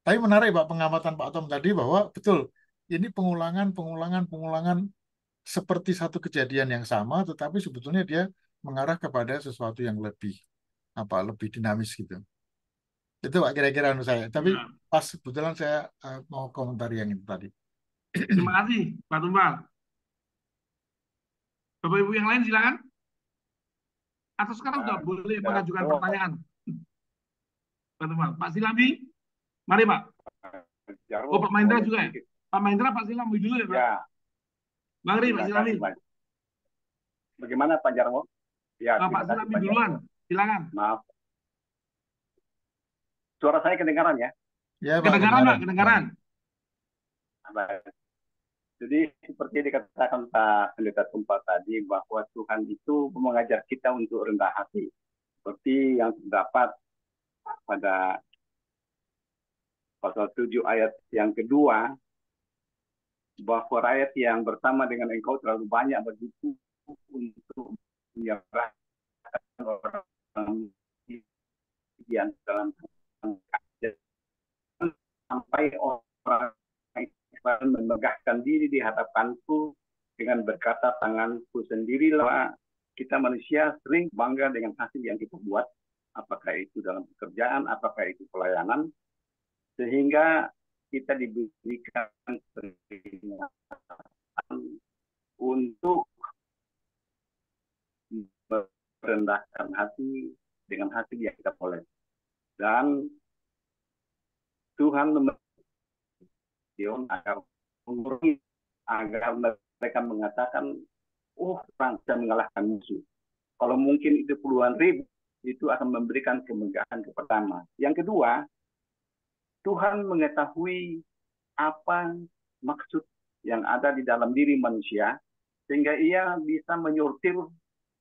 Tapi menarik Pak pengamatan Pak Tom tadi bahwa betul ini pengulangan pengulangan pengulangan seperti satu kejadian yang sama tetapi sebetulnya dia mengarah kepada sesuatu yang lebih apa lebih dinamis gitu. Itu Pak kira-kira menurut saya. Tapi ya. pas kebetulan saya uh, mau komentar yang itu tadi. Terima kasih Pak Tumpal. Bapak Ibu yang lain silakan. Atau sekarang nah, sudah boleh ya, mengajukan pertanyaan teman Pak Silami, mari Pak. Jarwo, oh Pak Mahendra juga ya? Pak Mahendra, Pak Silami dulu ya Pak? Ya. Mari Pak Silami. Bagaimana Pak Jarwo? Ya, nah, Pak Silami Pak duluan, silakan. Maaf. Suara saya kedengaran ya? Ya, Pak. Kedengaran, Pak, kedengaran. Ah, baik. Jadi seperti dikatakan Pak Pendeta Tumpah tadi bahwa Tuhan itu mengajar kita untuk rendah hati. Seperti yang terdapat pada pasal 7 ayat yang kedua bahwa rakyat yang bersama dengan engkau terlalu banyak begitu untuk menyerahkan orang yang dalam sampai orang Islam memegahkan diri di hadapanku dengan berkata tanganku sendirilah kita manusia sering bangga dengan hasil yang kita buat apakah itu dalam pekerjaan, apakah itu pelayanan, sehingga kita diberikan peringatan untuk merendahkan hati dengan hati yang kita boleh. Dan Tuhan memberikan agar mengurangi agar mereka mengatakan, oh, orang bisa mengalahkan musuh. Kalau mungkin itu puluhan ribu, itu akan memberikan kemegahan pertama. pertama. Yang kedua, Tuhan mengetahui apa maksud yang ada di dalam diri manusia sehingga ia bisa menyortir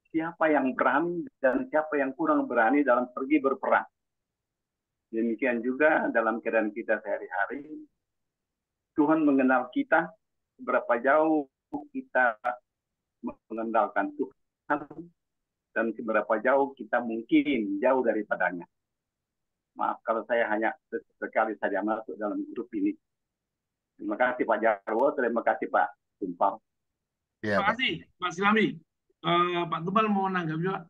siapa yang berani dan siapa yang kurang berani dalam pergi berperang. Demikian juga dalam keadaan kita sehari-hari, Tuhan mengenal kita, berapa jauh kita mengendalikan Tuhan dan seberapa jauh kita mungkin jauh daripadanya. Maaf kalau saya hanya sekali saja masuk dalam grup ini. Terima kasih Pak Jarwo, terima kasih Pak Tumpal. Ya, terima kasih Pak Silami. Uh, Pak Tumpal mau menanggapi juga?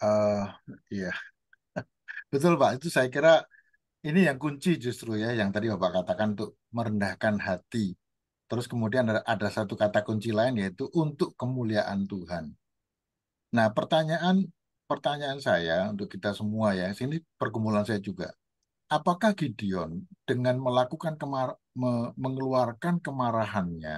Uh, eh, iya, betul Pak. Itu saya kira ini yang kunci justru ya, yang tadi Bapak katakan untuk merendahkan hati Terus kemudian ada, ada satu kata kunci lain yaitu untuk kemuliaan Tuhan. Nah, pertanyaan pertanyaan saya untuk kita semua ya, sini pergumulan saya juga. Apakah Gideon dengan melakukan kemar me mengeluarkan kemarahannya,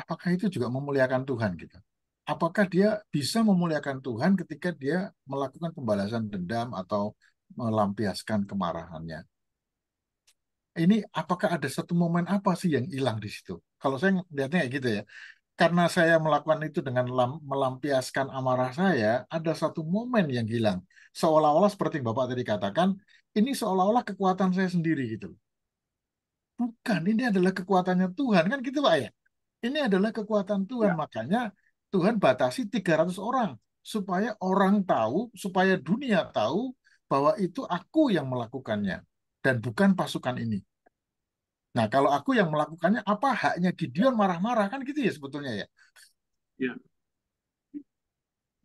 apakah itu juga memuliakan Tuhan gitu? Apakah dia bisa memuliakan Tuhan ketika dia melakukan pembalasan dendam atau melampiaskan kemarahannya? Ini apakah ada satu momen apa sih yang hilang di situ? Kalau saya lihatnya kayak gitu ya karena saya melakukan itu dengan melampiaskan amarah saya, ada satu momen yang hilang. Seolah-olah seperti yang Bapak tadi katakan, ini seolah-olah kekuatan saya sendiri gitu. Bukan, ini adalah kekuatannya Tuhan. Kan gitu Pak ya? Ini adalah kekuatan Tuhan. Ya. Makanya Tuhan batasi 300 orang. Supaya orang tahu, supaya dunia tahu bahwa itu aku yang melakukannya. Dan bukan pasukan ini. Nah, kalau aku yang melakukannya, apa haknya Gideon marah-marah kan gitu ya sebetulnya ya? Ya.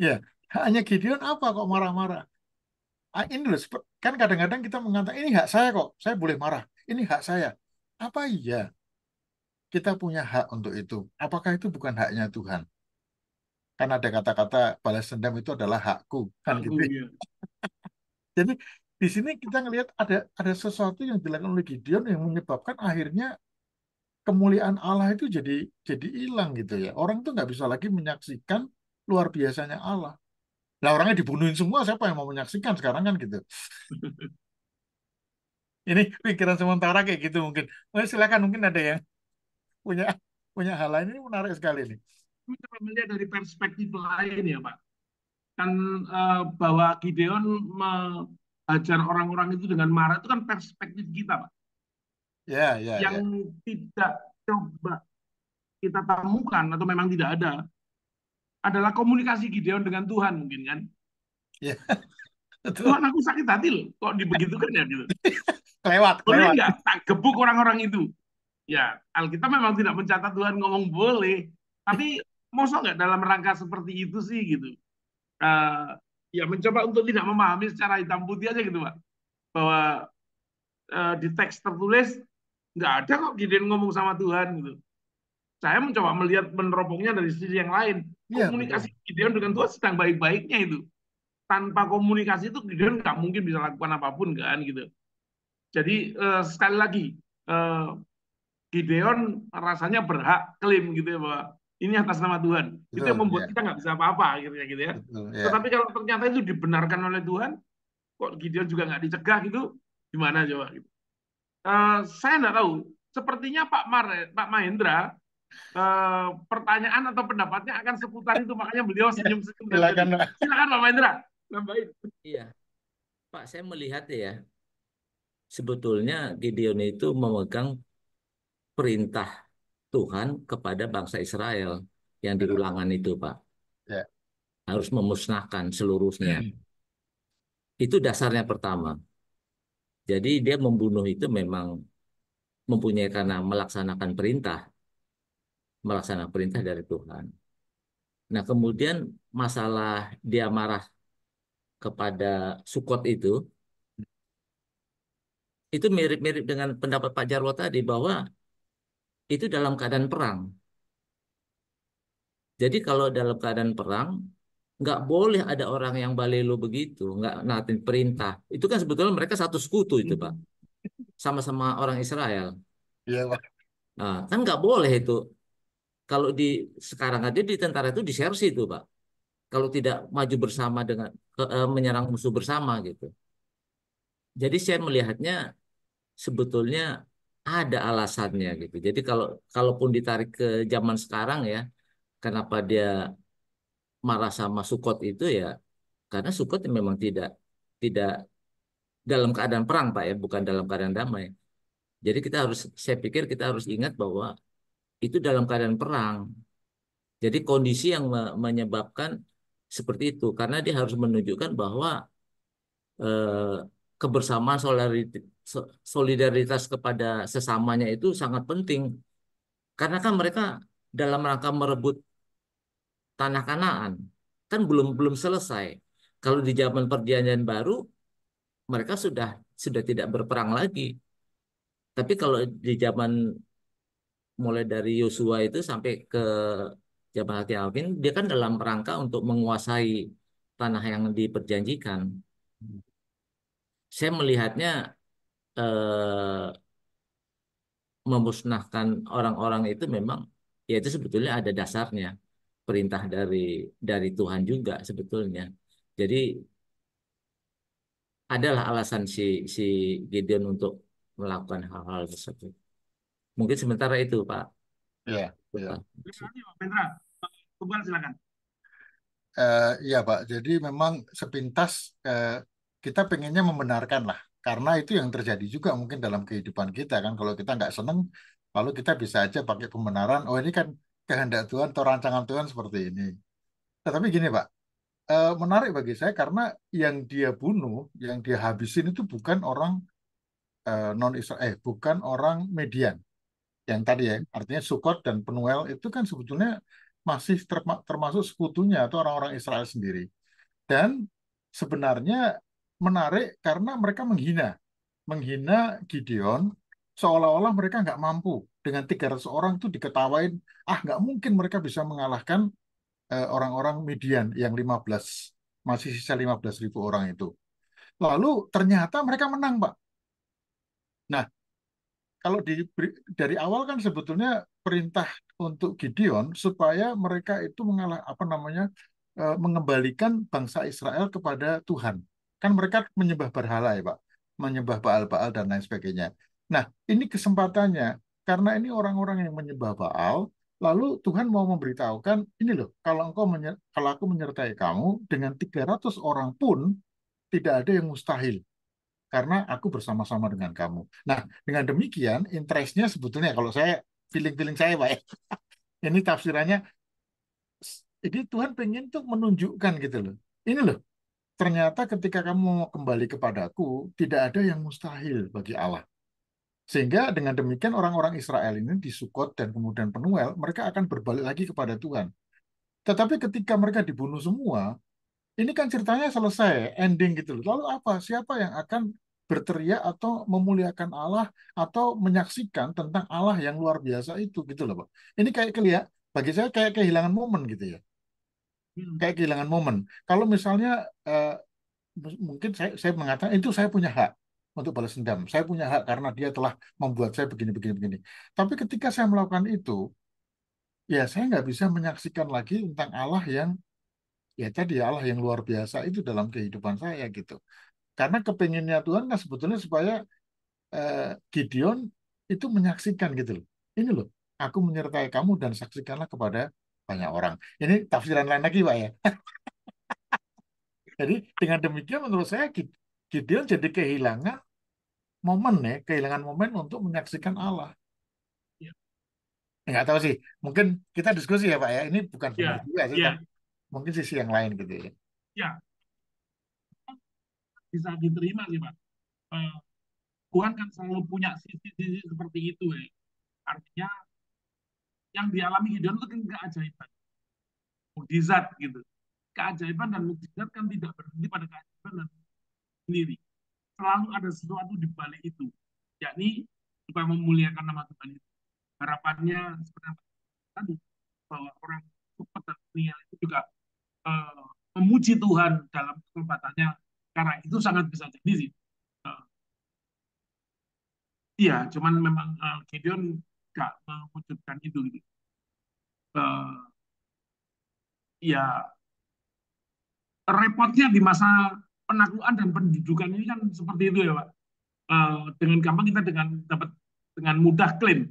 Ya, haknya Gideon apa kok marah-marah? Ah, ini loh, kan kadang-kadang kita mengatakan ini hak saya kok, saya boleh marah. Ini hak saya. Apa iya? Kita punya hak untuk itu. Apakah itu bukan haknya Tuhan? Kan ada kata-kata balas dendam itu adalah hakku, kan gitu. ya iya. Jadi di sini kita ngelihat ada ada sesuatu yang dilakukan oleh Gideon yang menyebabkan akhirnya kemuliaan Allah itu jadi jadi hilang gitu ya. Orang tuh nggak bisa lagi menyaksikan luar biasanya Allah. Lah orangnya dibunuhin semua, siapa yang mau menyaksikan sekarang kan gitu. Ini pikiran sementara kayak gitu mungkin. Mungkin oh, ya, silakan mungkin ada yang punya punya hal lain ini menarik sekali nih. Kita melihat dari perspektif lain ya Pak. Kan uh, bahwa Gideon hajar orang-orang itu dengan marah itu kan perspektif kita, Pak. Ya, yeah, ya. yang yeah. tidak coba kita temukan atau memang tidak ada adalah komunikasi Gideon dengan Tuhan mungkin kan. Ya. Tuhan aku sakit hati loh, kok dibegitukan ya gitu. lewat, boleh lewat. nggak tak gebuk orang-orang itu? Ya, Alkitab memang tidak mencatat Tuhan ngomong boleh, tapi mosok nggak dalam rangka seperti itu sih gitu. Eh, ya mencoba untuk tidak memahami secara hitam putih aja gitu pak bahwa uh, di teks tertulis nggak ada kok Gideon ngomong sama Tuhan gitu saya mencoba melihat meneropongnya dari sisi yang lain iya, komunikasi ya, Gideon dengan Tuhan sedang baik-baiknya itu tanpa komunikasi itu Gideon nggak mungkin bisa lakukan apapun kan gitu jadi uh, sekali lagi uh, Gideon rasanya berhak klaim gitu ya bahwa ini atas nama Tuhan. Betul, itu yang membuat ya. kita nggak bisa apa-apa akhirnya gitu ya. Betul, ya. Tetapi kalau ternyata itu dibenarkan oleh Tuhan, kok Gideon juga nggak dicegah gitu, gimana coba? Gitu. Uh, saya nggak tahu. Sepertinya Pak Mar, Pak Mahendra, uh, pertanyaan atau pendapatnya akan seputar itu, makanya beliau senyum-senyum. Ya, silakan, Silakan Pak Mahendra. Nambahin. Iya, Pak. Saya melihat ya, sebetulnya Gideon itu memegang perintah Tuhan kepada bangsa Israel yang ya. diulangan itu, Pak. Ya. Harus memusnahkan seluruhnya. Hmm. Itu dasarnya pertama. Jadi dia membunuh itu memang mempunyai karena melaksanakan perintah. Melaksanakan perintah dari Tuhan. Nah kemudian masalah dia marah kepada Sukot itu, hmm. itu mirip-mirip dengan pendapat Pak Jarwo tadi bahwa itu dalam keadaan perang. Jadi kalau dalam keadaan perang, nggak boleh ada orang yang balelo begitu, nggak natin perintah. Itu kan sebetulnya mereka satu sekutu itu, Pak. Sama-sama orang Israel. Iya, Pak. Nah, kan nggak boleh itu. Kalau di sekarang aja di tentara itu disersi itu, Pak. Kalau tidak maju bersama dengan ke, eh, menyerang musuh bersama gitu. Jadi saya melihatnya sebetulnya ada alasannya gitu. Jadi kalau kalaupun ditarik ke zaman sekarang ya, kenapa dia marah sama Sukot itu ya karena Sukot memang tidak tidak dalam keadaan perang Pak ya, bukan dalam keadaan damai. Jadi kita harus saya pikir kita harus ingat bahwa itu dalam keadaan perang. Jadi kondisi yang menyebabkan seperti itu karena dia harus menunjukkan bahwa eh, kebersamaan solidaritas solidaritas kepada sesamanya itu sangat penting. Karena kan mereka dalam rangka merebut tanah Kanaan kan belum belum selesai. Kalau di zaman perjanjian baru mereka sudah sudah tidak berperang lagi. Tapi kalau di zaman mulai dari Yosua itu sampai ke zaman Hati Alvin, dia kan dalam rangka untuk menguasai tanah yang diperjanjikan. Hmm. Saya melihatnya eh, memusnahkan orang-orang itu memang ya itu sebetulnya ada dasarnya perintah dari dari Tuhan juga sebetulnya. Jadi adalah alasan si si Gideon untuk melakukan hal-hal tersebut. Mungkin sementara itu, Pak. ya Ya. Pendra, Tuhan silakan. Uh, ya Pak, jadi memang sepintas uh, kita pengennya membenarkan lah karena itu yang terjadi juga mungkin dalam kehidupan kita kan kalau kita nggak seneng lalu kita bisa aja pakai pembenaran oh ini kan kehendak Tuhan atau rancangan Tuhan seperti ini tetapi gini Pak eh, menarik bagi saya karena yang dia bunuh yang dia habisin itu bukan orang eh, non Israel eh, bukan orang Median yang tadi ya artinya Sukot dan Penuel itu kan sebetulnya masih termasuk sekutunya atau orang-orang Israel sendiri dan sebenarnya menarik karena mereka menghina. Menghina Gideon seolah-olah mereka nggak mampu. Dengan 300 orang itu diketawain, ah nggak mungkin mereka bisa mengalahkan orang eh, orang-orang Midian yang 15, masih sisa 15 ribu orang itu. Lalu ternyata mereka menang, Pak. Nah, kalau di, dari awal kan sebetulnya perintah untuk Gideon supaya mereka itu mengalah apa namanya eh, mengembalikan bangsa Israel kepada Tuhan Kan mereka menyembah berhala ya Pak, menyembah Baal-Baal dan lain sebagainya. Nah, ini kesempatannya karena ini orang-orang yang menyembah Baal, lalu Tuhan mau memberitahukan, ini loh, kalau engkau kalau aku menyertai kamu dengan 300 orang pun tidak ada yang mustahil karena aku bersama-sama dengan kamu. Nah, dengan demikian interestnya sebetulnya kalau saya feeling-feeling saya Pak ya. ini tafsirannya ini Tuhan pengen tuh menunjukkan gitu loh. Ini loh, ternyata ketika kamu kembali kepadaku, tidak ada yang mustahil bagi Allah. Sehingga dengan demikian orang-orang Israel ini di Sukot dan kemudian Penuel, mereka akan berbalik lagi kepada Tuhan. Tetapi ketika mereka dibunuh semua, ini kan ceritanya selesai, ending gitu loh. Lalu apa? Siapa yang akan berteriak atau memuliakan Allah atau menyaksikan tentang Allah yang luar biasa itu gitu loh, Pak. Ini kayak kelihatan bagi saya kayak kehilangan momen gitu ya. Hmm, kayak kehilangan momen. Kalau misalnya uh, mungkin saya saya mengatakan itu saya punya hak untuk balas dendam. Saya punya hak karena dia telah membuat saya begini begini begini. Tapi ketika saya melakukan itu, ya saya nggak bisa menyaksikan lagi tentang Allah yang ya tadi Allah yang luar biasa itu dalam kehidupan saya gitu. Karena kepinginnya Tuhan kan sebetulnya supaya eh, Gideon itu menyaksikan gitu loh. Ini loh, aku menyertai kamu dan saksikanlah kepada banyak orang. Ini tafsiran lain lagi, Pak ya. jadi dengan demikian menurut saya Gideon jadi kehilangan momen ya, kehilangan momen untuk menyaksikan Allah. Ya. ya. Nggak tahu sih, mungkin kita diskusi ya Pak ya, ini bukan ya, juga sih, ya. mungkin sisi yang lain gitu ya. Ya, bisa diterima sih Pak. Eh, Tuhan kan selalu punya sisi-sisi seperti itu ya. Artinya yang dialami Gideon itu kan keajaiban. Mukjizat gitu. Keajaiban dan mukjizat kan tidak berhenti pada keajaiban dan sendiri. Selalu ada sesuatu di balik itu. Yakni supaya memuliakan nama Tuhan itu. Harapannya seperti yang tadi bahwa orang cepat dan milenial itu juga uh, memuji Tuhan dalam kesempatannya. karena itu sangat bisa jadi sih. Eh, iya, cuman memang uh, eh, Gideon ya repotnya di masa penaklukan dan pendudukan ini kan seperti itu ya Pak. Uh, dengan gampang kita dengan dapat dengan mudah klaim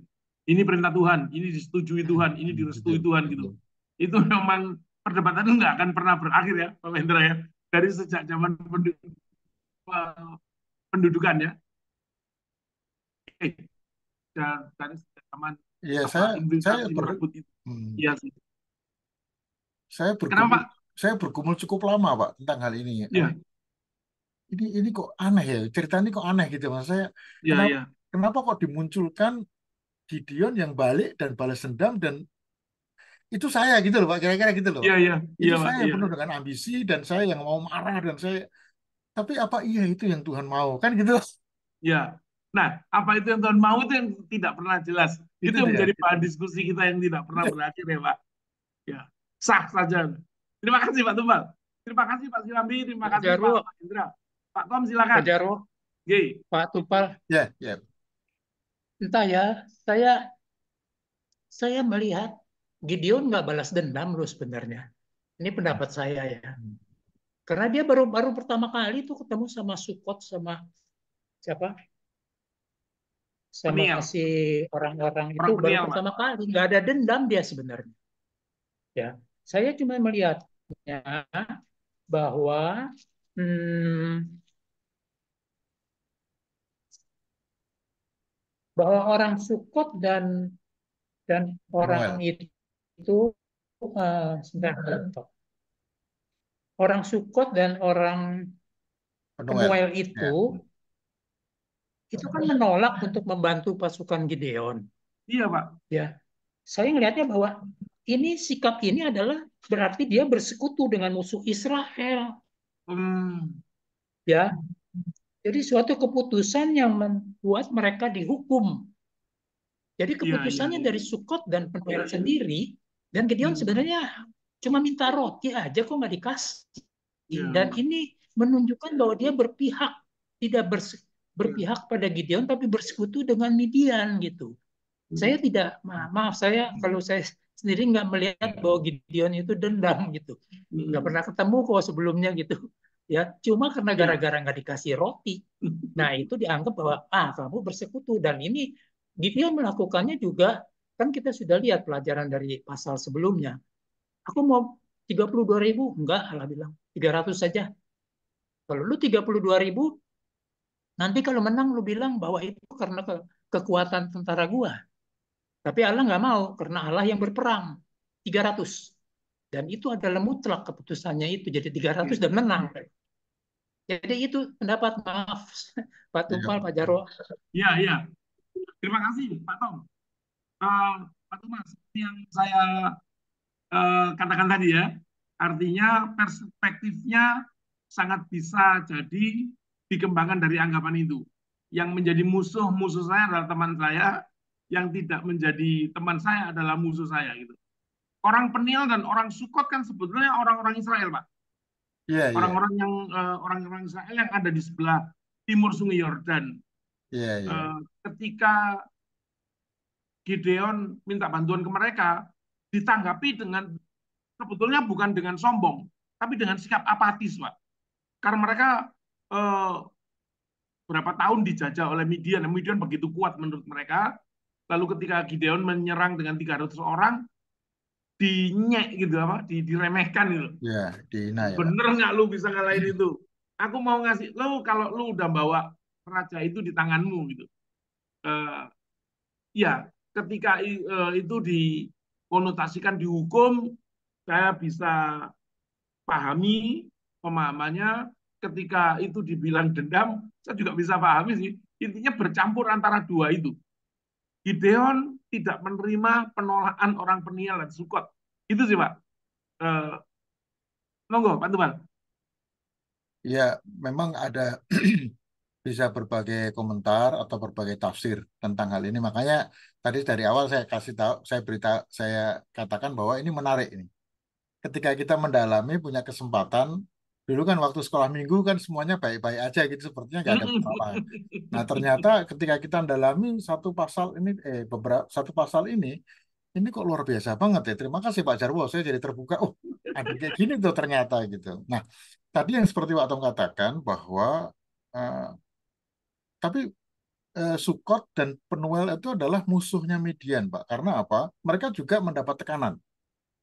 ini perintah Tuhan, ini disetujui Tuhan, ini iya, direstui Tuhan gitu. Itu memang perdebatan itu nggak akan pernah berakhir ya Pak Hendra ya dari sejak zaman eh, pendudukan ya. Eh, dan, dari zaman ya, saya, saya itu. Hmm. Ya, sih saya bergumul, Kenapa? saya bergumul cukup lama Pak tentang hal ini. Ya. Ini ini kok aneh ya cerita ini kok aneh gitu mas saya. Ya, kenapa, ya. kenapa kok dimunculkan Gideon yang balik dan balas dendam dan itu saya gitu loh Pak kira-kira gitu loh. Iya iya. Itu ya, saya ya. penuh dengan ambisi dan saya yang mau marah dan saya tapi apa iya itu yang Tuhan mau kan gitu. Ya. Nah, apa itu yang Tuhan mau itu yang tidak pernah jelas. Itu, itu yang menjadi bahan diskusi kita yang tidak pernah berakhir ya Pak. Ya sah saja. Terima kasih Pak Tumpal. Terima kasih Pak Silambi, terima kasih Pak, Pak Indra. Pak Tom silakan. Pak Jarwo. Pak Tumpal. Ya, ya. Entah ya, saya saya melihat Gideon nggak balas dendam loh sebenarnya. Ini pendapat saya ya. Karena dia baru baru pertama kali tuh ketemu sama Sukot sama siapa? Sama Penial. si orang-orang itu baru pertama kali. Nggak ada dendam dia sebenarnya. Ya, saya cuma melihatnya bahwa hmm, bahwa orang sukot dan dan orang itu itu uh, eh, sebentar bentuk. Orang sukot dan orang Penuel itu ya. itu kan menolak untuk membantu pasukan Gideon. Iya, Pak. Ya. Saya melihatnya bahwa ini sikap ini adalah berarti dia bersekutu dengan musuh Israel. Hmm. Ya. Jadi suatu keputusan yang membuat mereka dihukum. Jadi iya, keputusannya ya, ya. dari Sukot dan Penuel ya, iya. sendiri dan Gideon hmm. sebenarnya cuma minta roti aja kok nggak dikasih. Ya. Dan ini menunjukkan bahwa dia berpihak tidak berpihak berpihak pada Gideon tapi bersekutu dengan Midian gitu. Hmm. Saya tidak maaf saya kalau saya sendiri nggak melihat iya. bahwa Gideon itu dendam gitu hmm. nggak pernah ketemu kok sebelumnya gitu ya cuma karena iya. gara-gara nggak dikasih roti nah itu dianggap bahwa ah kamu bersekutu dan ini Gideon melakukannya juga kan kita sudah lihat pelajaran dari pasal sebelumnya aku mau tiga puluh dua ribu enggak Allah bilang ratus saja kalau lu tiga puluh dua ribu nanti kalau menang lu bilang bahwa itu karena ke kekuatan tentara gua tapi Allah nggak mau karena Allah yang berperang 300 dan itu adalah mutlak keputusannya itu jadi 300 iya. dan menang. Jadi itu pendapat maaf Pak iya. Tumpal, Pak Jarwo. Iya iya. Terima kasih Pak Tom. Uh, Pak Tumpal yang saya uh, katakan tadi ya, artinya perspektifnya sangat bisa jadi dikembangkan dari anggapan itu. Yang menjadi musuh musuh saya adalah teman saya yang tidak menjadi teman saya adalah musuh saya gitu. Orang Penil dan orang Sukot kan sebetulnya orang-orang Israel, Pak. Iya, iya. orang-orang yeah. yang uh, orang-orang Israel yang ada di sebelah timur Sungai Yordan. Yeah, yeah. Uh, ketika Gideon minta bantuan ke mereka, ditanggapi dengan sebetulnya bukan dengan sombong, tapi dengan sikap apatis, Pak. Karena mereka uh, berapa tahun dijajah oleh Midian, Midian begitu kuat menurut mereka, Lalu ketika Gideon menyerang dengan 300 orang, dinyek gitu apa, di, diremehkan gitu. Ya, dihina ya. Bener nggak lu bisa ngalahin itu? Aku mau ngasih lu kalau lu udah bawa raja itu di tanganmu gitu. Uh, ya, ketika uh, itu dikonotasikan dihukum, saya bisa pahami pemahamannya. Ketika itu dibilang dendam, saya juga bisa pahami sih. Intinya bercampur antara dua itu Gideon tidak menerima penolakan orang penial dan Sukot. Itu sih, Pak. Eh, monggo, Pak Tuman. Ya, memang ada bisa berbagai komentar atau berbagai tafsir tentang hal ini. Makanya tadi dari awal saya kasih tahu, saya berita, saya katakan bahwa ini menarik ini. Ketika kita mendalami punya kesempatan dulu kan waktu sekolah minggu kan semuanya baik-baik aja gitu sepertinya nggak ada apa-apa. Nah ternyata ketika kita mendalami satu pasal ini eh beberapa satu pasal ini ini kok luar biasa banget ya. Terima kasih Pak Jarwo, saya jadi terbuka. Oh, ada kayak gini tuh ternyata gitu. Nah, tadi yang seperti Pak Tom katakan bahwa eh, tapi eh, Sukot dan Penuel itu adalah musuhnya Median, Pak. Karena apa? Mereka juga mendapat tekanan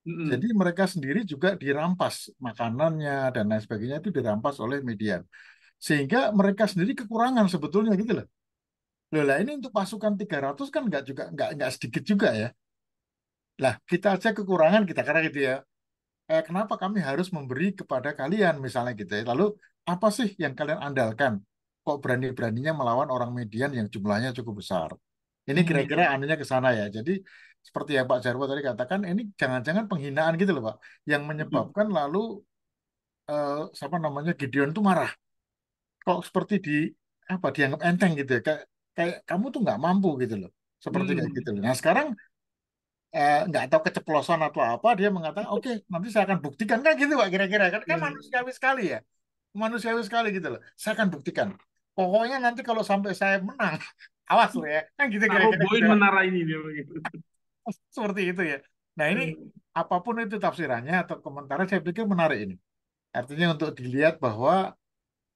hmm Jadi mereka sendiri juga dirampas makanannya dan lain sebagainya itu dirampas oleh media. Sehingga mereka sendiri kekurangan sebetulnya gitu loh. Loh lah ini untuk pasukan 300 kan nggak juga nggak nggak sedikit juga ya. Lah kita aja kekurangan kita karena gitu ya. Eh, kenapa kami harus memberi kepada kalian misalnya gitu ya. Lalu apa sih yang kalian andalkan? Kok berani-beraninya melawan orang median yang jumlahnya cukup besar? Ini kira-kira anunya ke sana ya. Jadi seperti yang Pak Jarwo tadi katakan, ini jangan-jangan penghinaan gitu loh Pak, yang menyebabkan hmm. lalu eh, siapa namanya Gideon tuh marah. Kok seperti di apa dianggap enteng gitu ya, kayak, kayak kamu tuh nggak mampu gitu loh, seperti hmm. kayak gitu loh. Nah sekarang eh, nggak tahu keceplosan atau apa, dia mengatakan oke okay, nanti saya akan buktikan kan gitu Pak kira-kira kan, kan manusiawi sekali ya, manusiawi sekali gitu loh. Saya akan buktikan. Pokoknya nanti kalau sampai saya menang, awas loh ya kan gitu kira-kira. kira gitu. menara ini dia begitu. seperti itu ya. Nah ini hmm. apapun itu tafsirannya atau komentarnya saya pikir menarik ini. Artinya untuk dilihat bahwa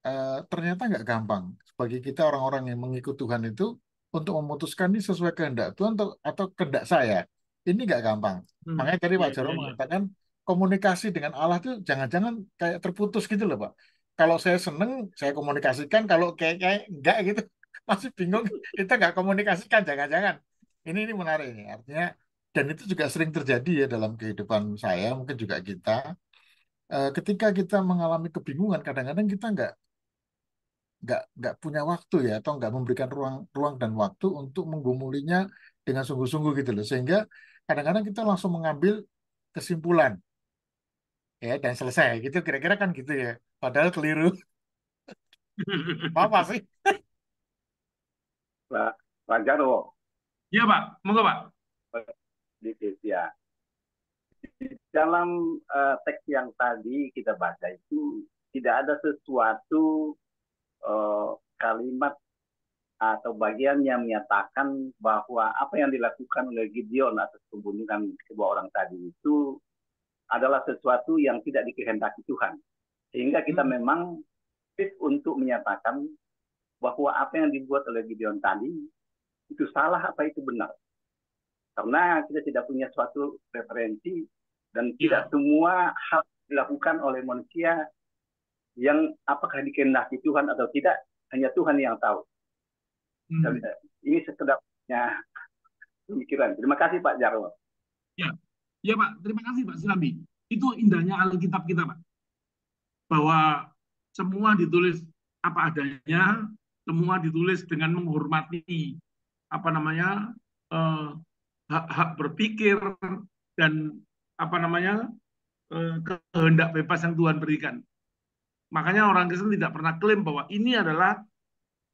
e, ternyata nggak gampang bagi kita orang-orang yang mengikut Tuhan itu untuk memutuskan ini sesuai kehendak Tuhan atau, atau kehendak saya. Ini nggak gampang. Hmm. Makanya tadi Pak iya, Jaro ya, ya, ya. mengatakan komunikasi dengan Allah itu jangan-jangan kayak terputus gitu loh Pak. Kalau saya seneng, saya komunikasikan. Kalau kayak kayak nggak gitu, masih bingung. Kita nggak komunikasikan, jangan-jangan ini ini menarik ini artinya dan itu juga sering terjadi ya dalam kehidupan saya mungkin juga kita eh, ketika kita mengalami kebingungan kadang-kadang kita nggak nggak nggak punya waktu ya atau nggak memberikan ruang ruang dan waktu untuk menggumulinya dengan sungguh-sungguh gitu loh sehingga kadang-kadang kita langsung mengambil kesimpulan ya dan selesai gitu kira-kira kan gitu ya padahal keliru apa sih Pak Pak Jarwo Iya Pak, monggo Pak. Sedikit ya. Dalam uh, teks yang tadi kita baca itu tidak ada sesuatu uh, kalimat atau bagian yang menyatakan bahwa apa yang dilakukan oleh Gideon atas pembunuhan kedua orang tadi itu adalah sesuatu yang tidak dikehendaki Tuhan. Sehingga kita hmm. memang fit untuk menyatakan bahwa apa yang dibuat oleh Gideon tadi itu salah apa itu benar. Karena kita tidak punya suatu referensi dan ya. tidak semua hal dilakukan oleh manusia yang apakah dikehendaki Tuhan atau tidak hanya Tuhan yang tahu. Hmm. Ini sekedarnya pemikiran. Terima kasih Pak Jarwo. Ya. ya Pak, terima kasih Pak Silambi. Itu indahnya Alkitab kita Pak. Bahwa semua ditulis apa adanya, semua ditulis dengan menghormati apa namanya eh, hak-hak berpikir dan apa namanya eh, kehendak bebas yang Tuhan berikan. Makanya orang Kristen tidak pernah klaim bahwa ini adalah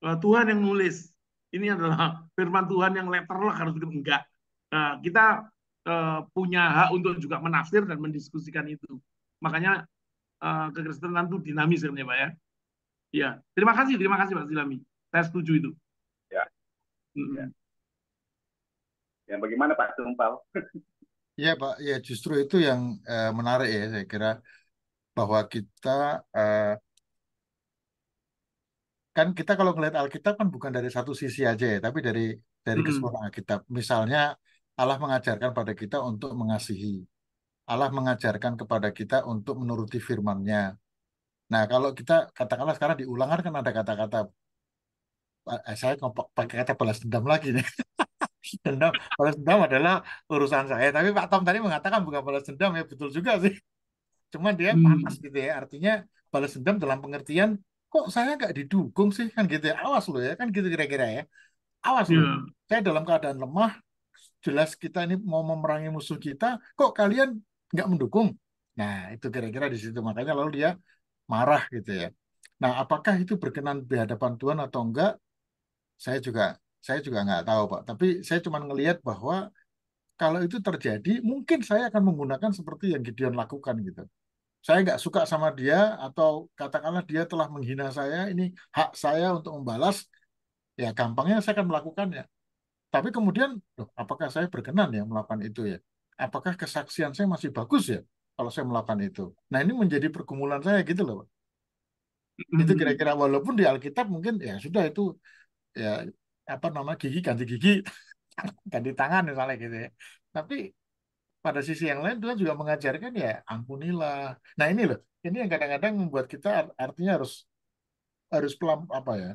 eh, Tuhan yang nulis, ini adalah firman Tuhan yang letterlah harus gitu enggak. Nah, kita eh, punya hak untuk juga menafsir dan mendiskusikan itu. Makanya eh, kekristenan itu dinamis kan ya Pak ya. Ya, terima kasih, terima kasih Pak Silami. Saya setuju itu. Ya. ya bagaimana Pak Tumpal? ya Pak, ya justru itu yang eh, menarik ya saya kira bahwa kita eh, kan kita kalau melihat Alkitab kan bukan dari satu sisi aja ya, tapi dari dari hmm. keseluruhan Alkitab. Misalnya Allah mengajarkan pada kita untuk mengasihi. Allah mengajarkan kepada kita untuk menuruti firman-Nya. Nah, kalau kita katakanlah sekarang diulangkan kan ada kata-kata Eh, saya ngomong pakai kata balas dendam lagi nih. dendam, balas dendam adalah urusan saya. Tapi Pak Tom tadi mengatakan bukan balas dendam ya betul juga sih. Cuman dia hmm. panas gitu ya. Artinya balas dendam dalam pengertian kok saya nggak didukung sih kan gitu ya. Awas loh ya kan gitu kira-kira ya. Awas yeah. loh. Iya. Saya dalam keadaan lemah. Jelas kita ini mau memerangi musuh kita. Kok kalian nggak mendukung? Nah itu kira-kira di situ makanya lalu dia marah gitu ya. Nah apakah itu berkenan di hadapan Tuhan atau enggak? saya juga saya juga nggak tahu pak tapi saya cuma ngelihat bahwa kalau itu terjadi mungkin saya akan menggunakan seperti yang Gideon lakukan gitu saya nggak suka sama dia atau katakanlah dia telah menghina saya ini hak saya untuk membalas ya gampangnya saya akan melakukannya tapi kemudian loh, apakah saya berkenan ya melakukan itu ya apakah kesaksian saya masih bagus ya kalau saya melakukan itu nah ini menjadi pergumulan saya gitu loh Pak. itu hmm. kira-kira walaupun di Alkitab mungkin ya sudah itu ya apa nama gigi ganti gigi ganti tangan misalnya gitu ya tapi pada sisi yang lain Tuhan juga mengajarkan ya ampunilah nah ini loh ini yang kadang-kadang membuat kita artinya harus harus pelan apa ya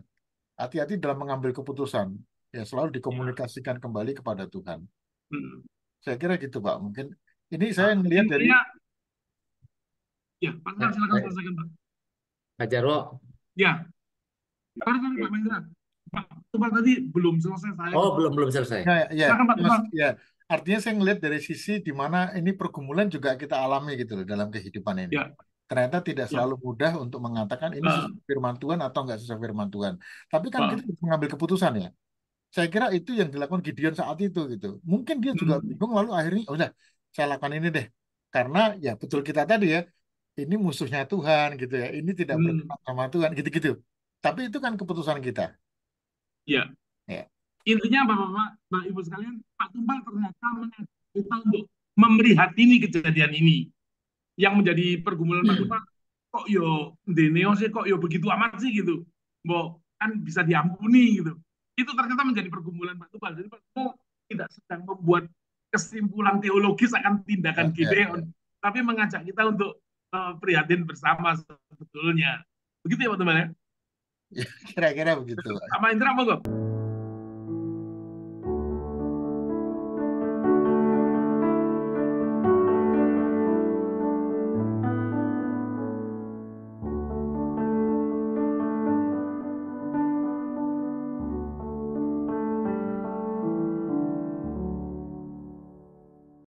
hati-hati dalam mengambil keputusan ya selalu ya. dikomunikasikan kembali kepada Tuhan hmm. saya kira gitu Pak mungkin ini nah, saya melihat dari ya Pak silakan selesaikan Pak Pak Jarwo ya Pak Pak Mendra Pak tadi belum selesai saya. Oh, belum belum selesai. Ya, ya. Silakan, Pak Ya. Artinya saya ngelihat dari sisi di mana ini pergumulan juga kita alami gitu loh dalam kehidupan ini. Ya. Ternyata tidak ya. selalu ya. mudah untuk mengatakan ini nah. firman Tuhan atau enggak sesuai firman Tuhan. Tapi kan nah. kita mengambil keputusan ya. Saya kira itu yang dilakukan Gideon saat itu gitu. Mungkin dia juga hmm. bingung lalu akhirnya oh, udah saya lakukan ini deh. Karena ya betul kita tadi ya, ini musuhnya Tuhan gitu ya. Ini tidak hmm. berkenan sama Tuhan gitu-gitu. Tapi itu kan keputusan kita. Ya. ya. Intinya Bapak-Bapak, Bapak, Ibu sekalian, Pak Tumpal ternyata kita untuk memprihatini kejadian ini. Yang menjadi pergumulan hmm. Pak Tumpal, kok yo deneo sih, kok yo begitu amat sih gitu. Mbok, kan bisa diampuni gitu. Itu ternyata menjadi pergumulan Pak Tumpal. Jadi Pak Tumpal tidak sedang membuat kesimpulan teologis akan tindakan ya, Gideon, tapi mengajak kita untuk uh, prihatin bersama sebetulnya. Begitu ya, teman-teman ya? Kira-kira begitu. sama Indra monggo.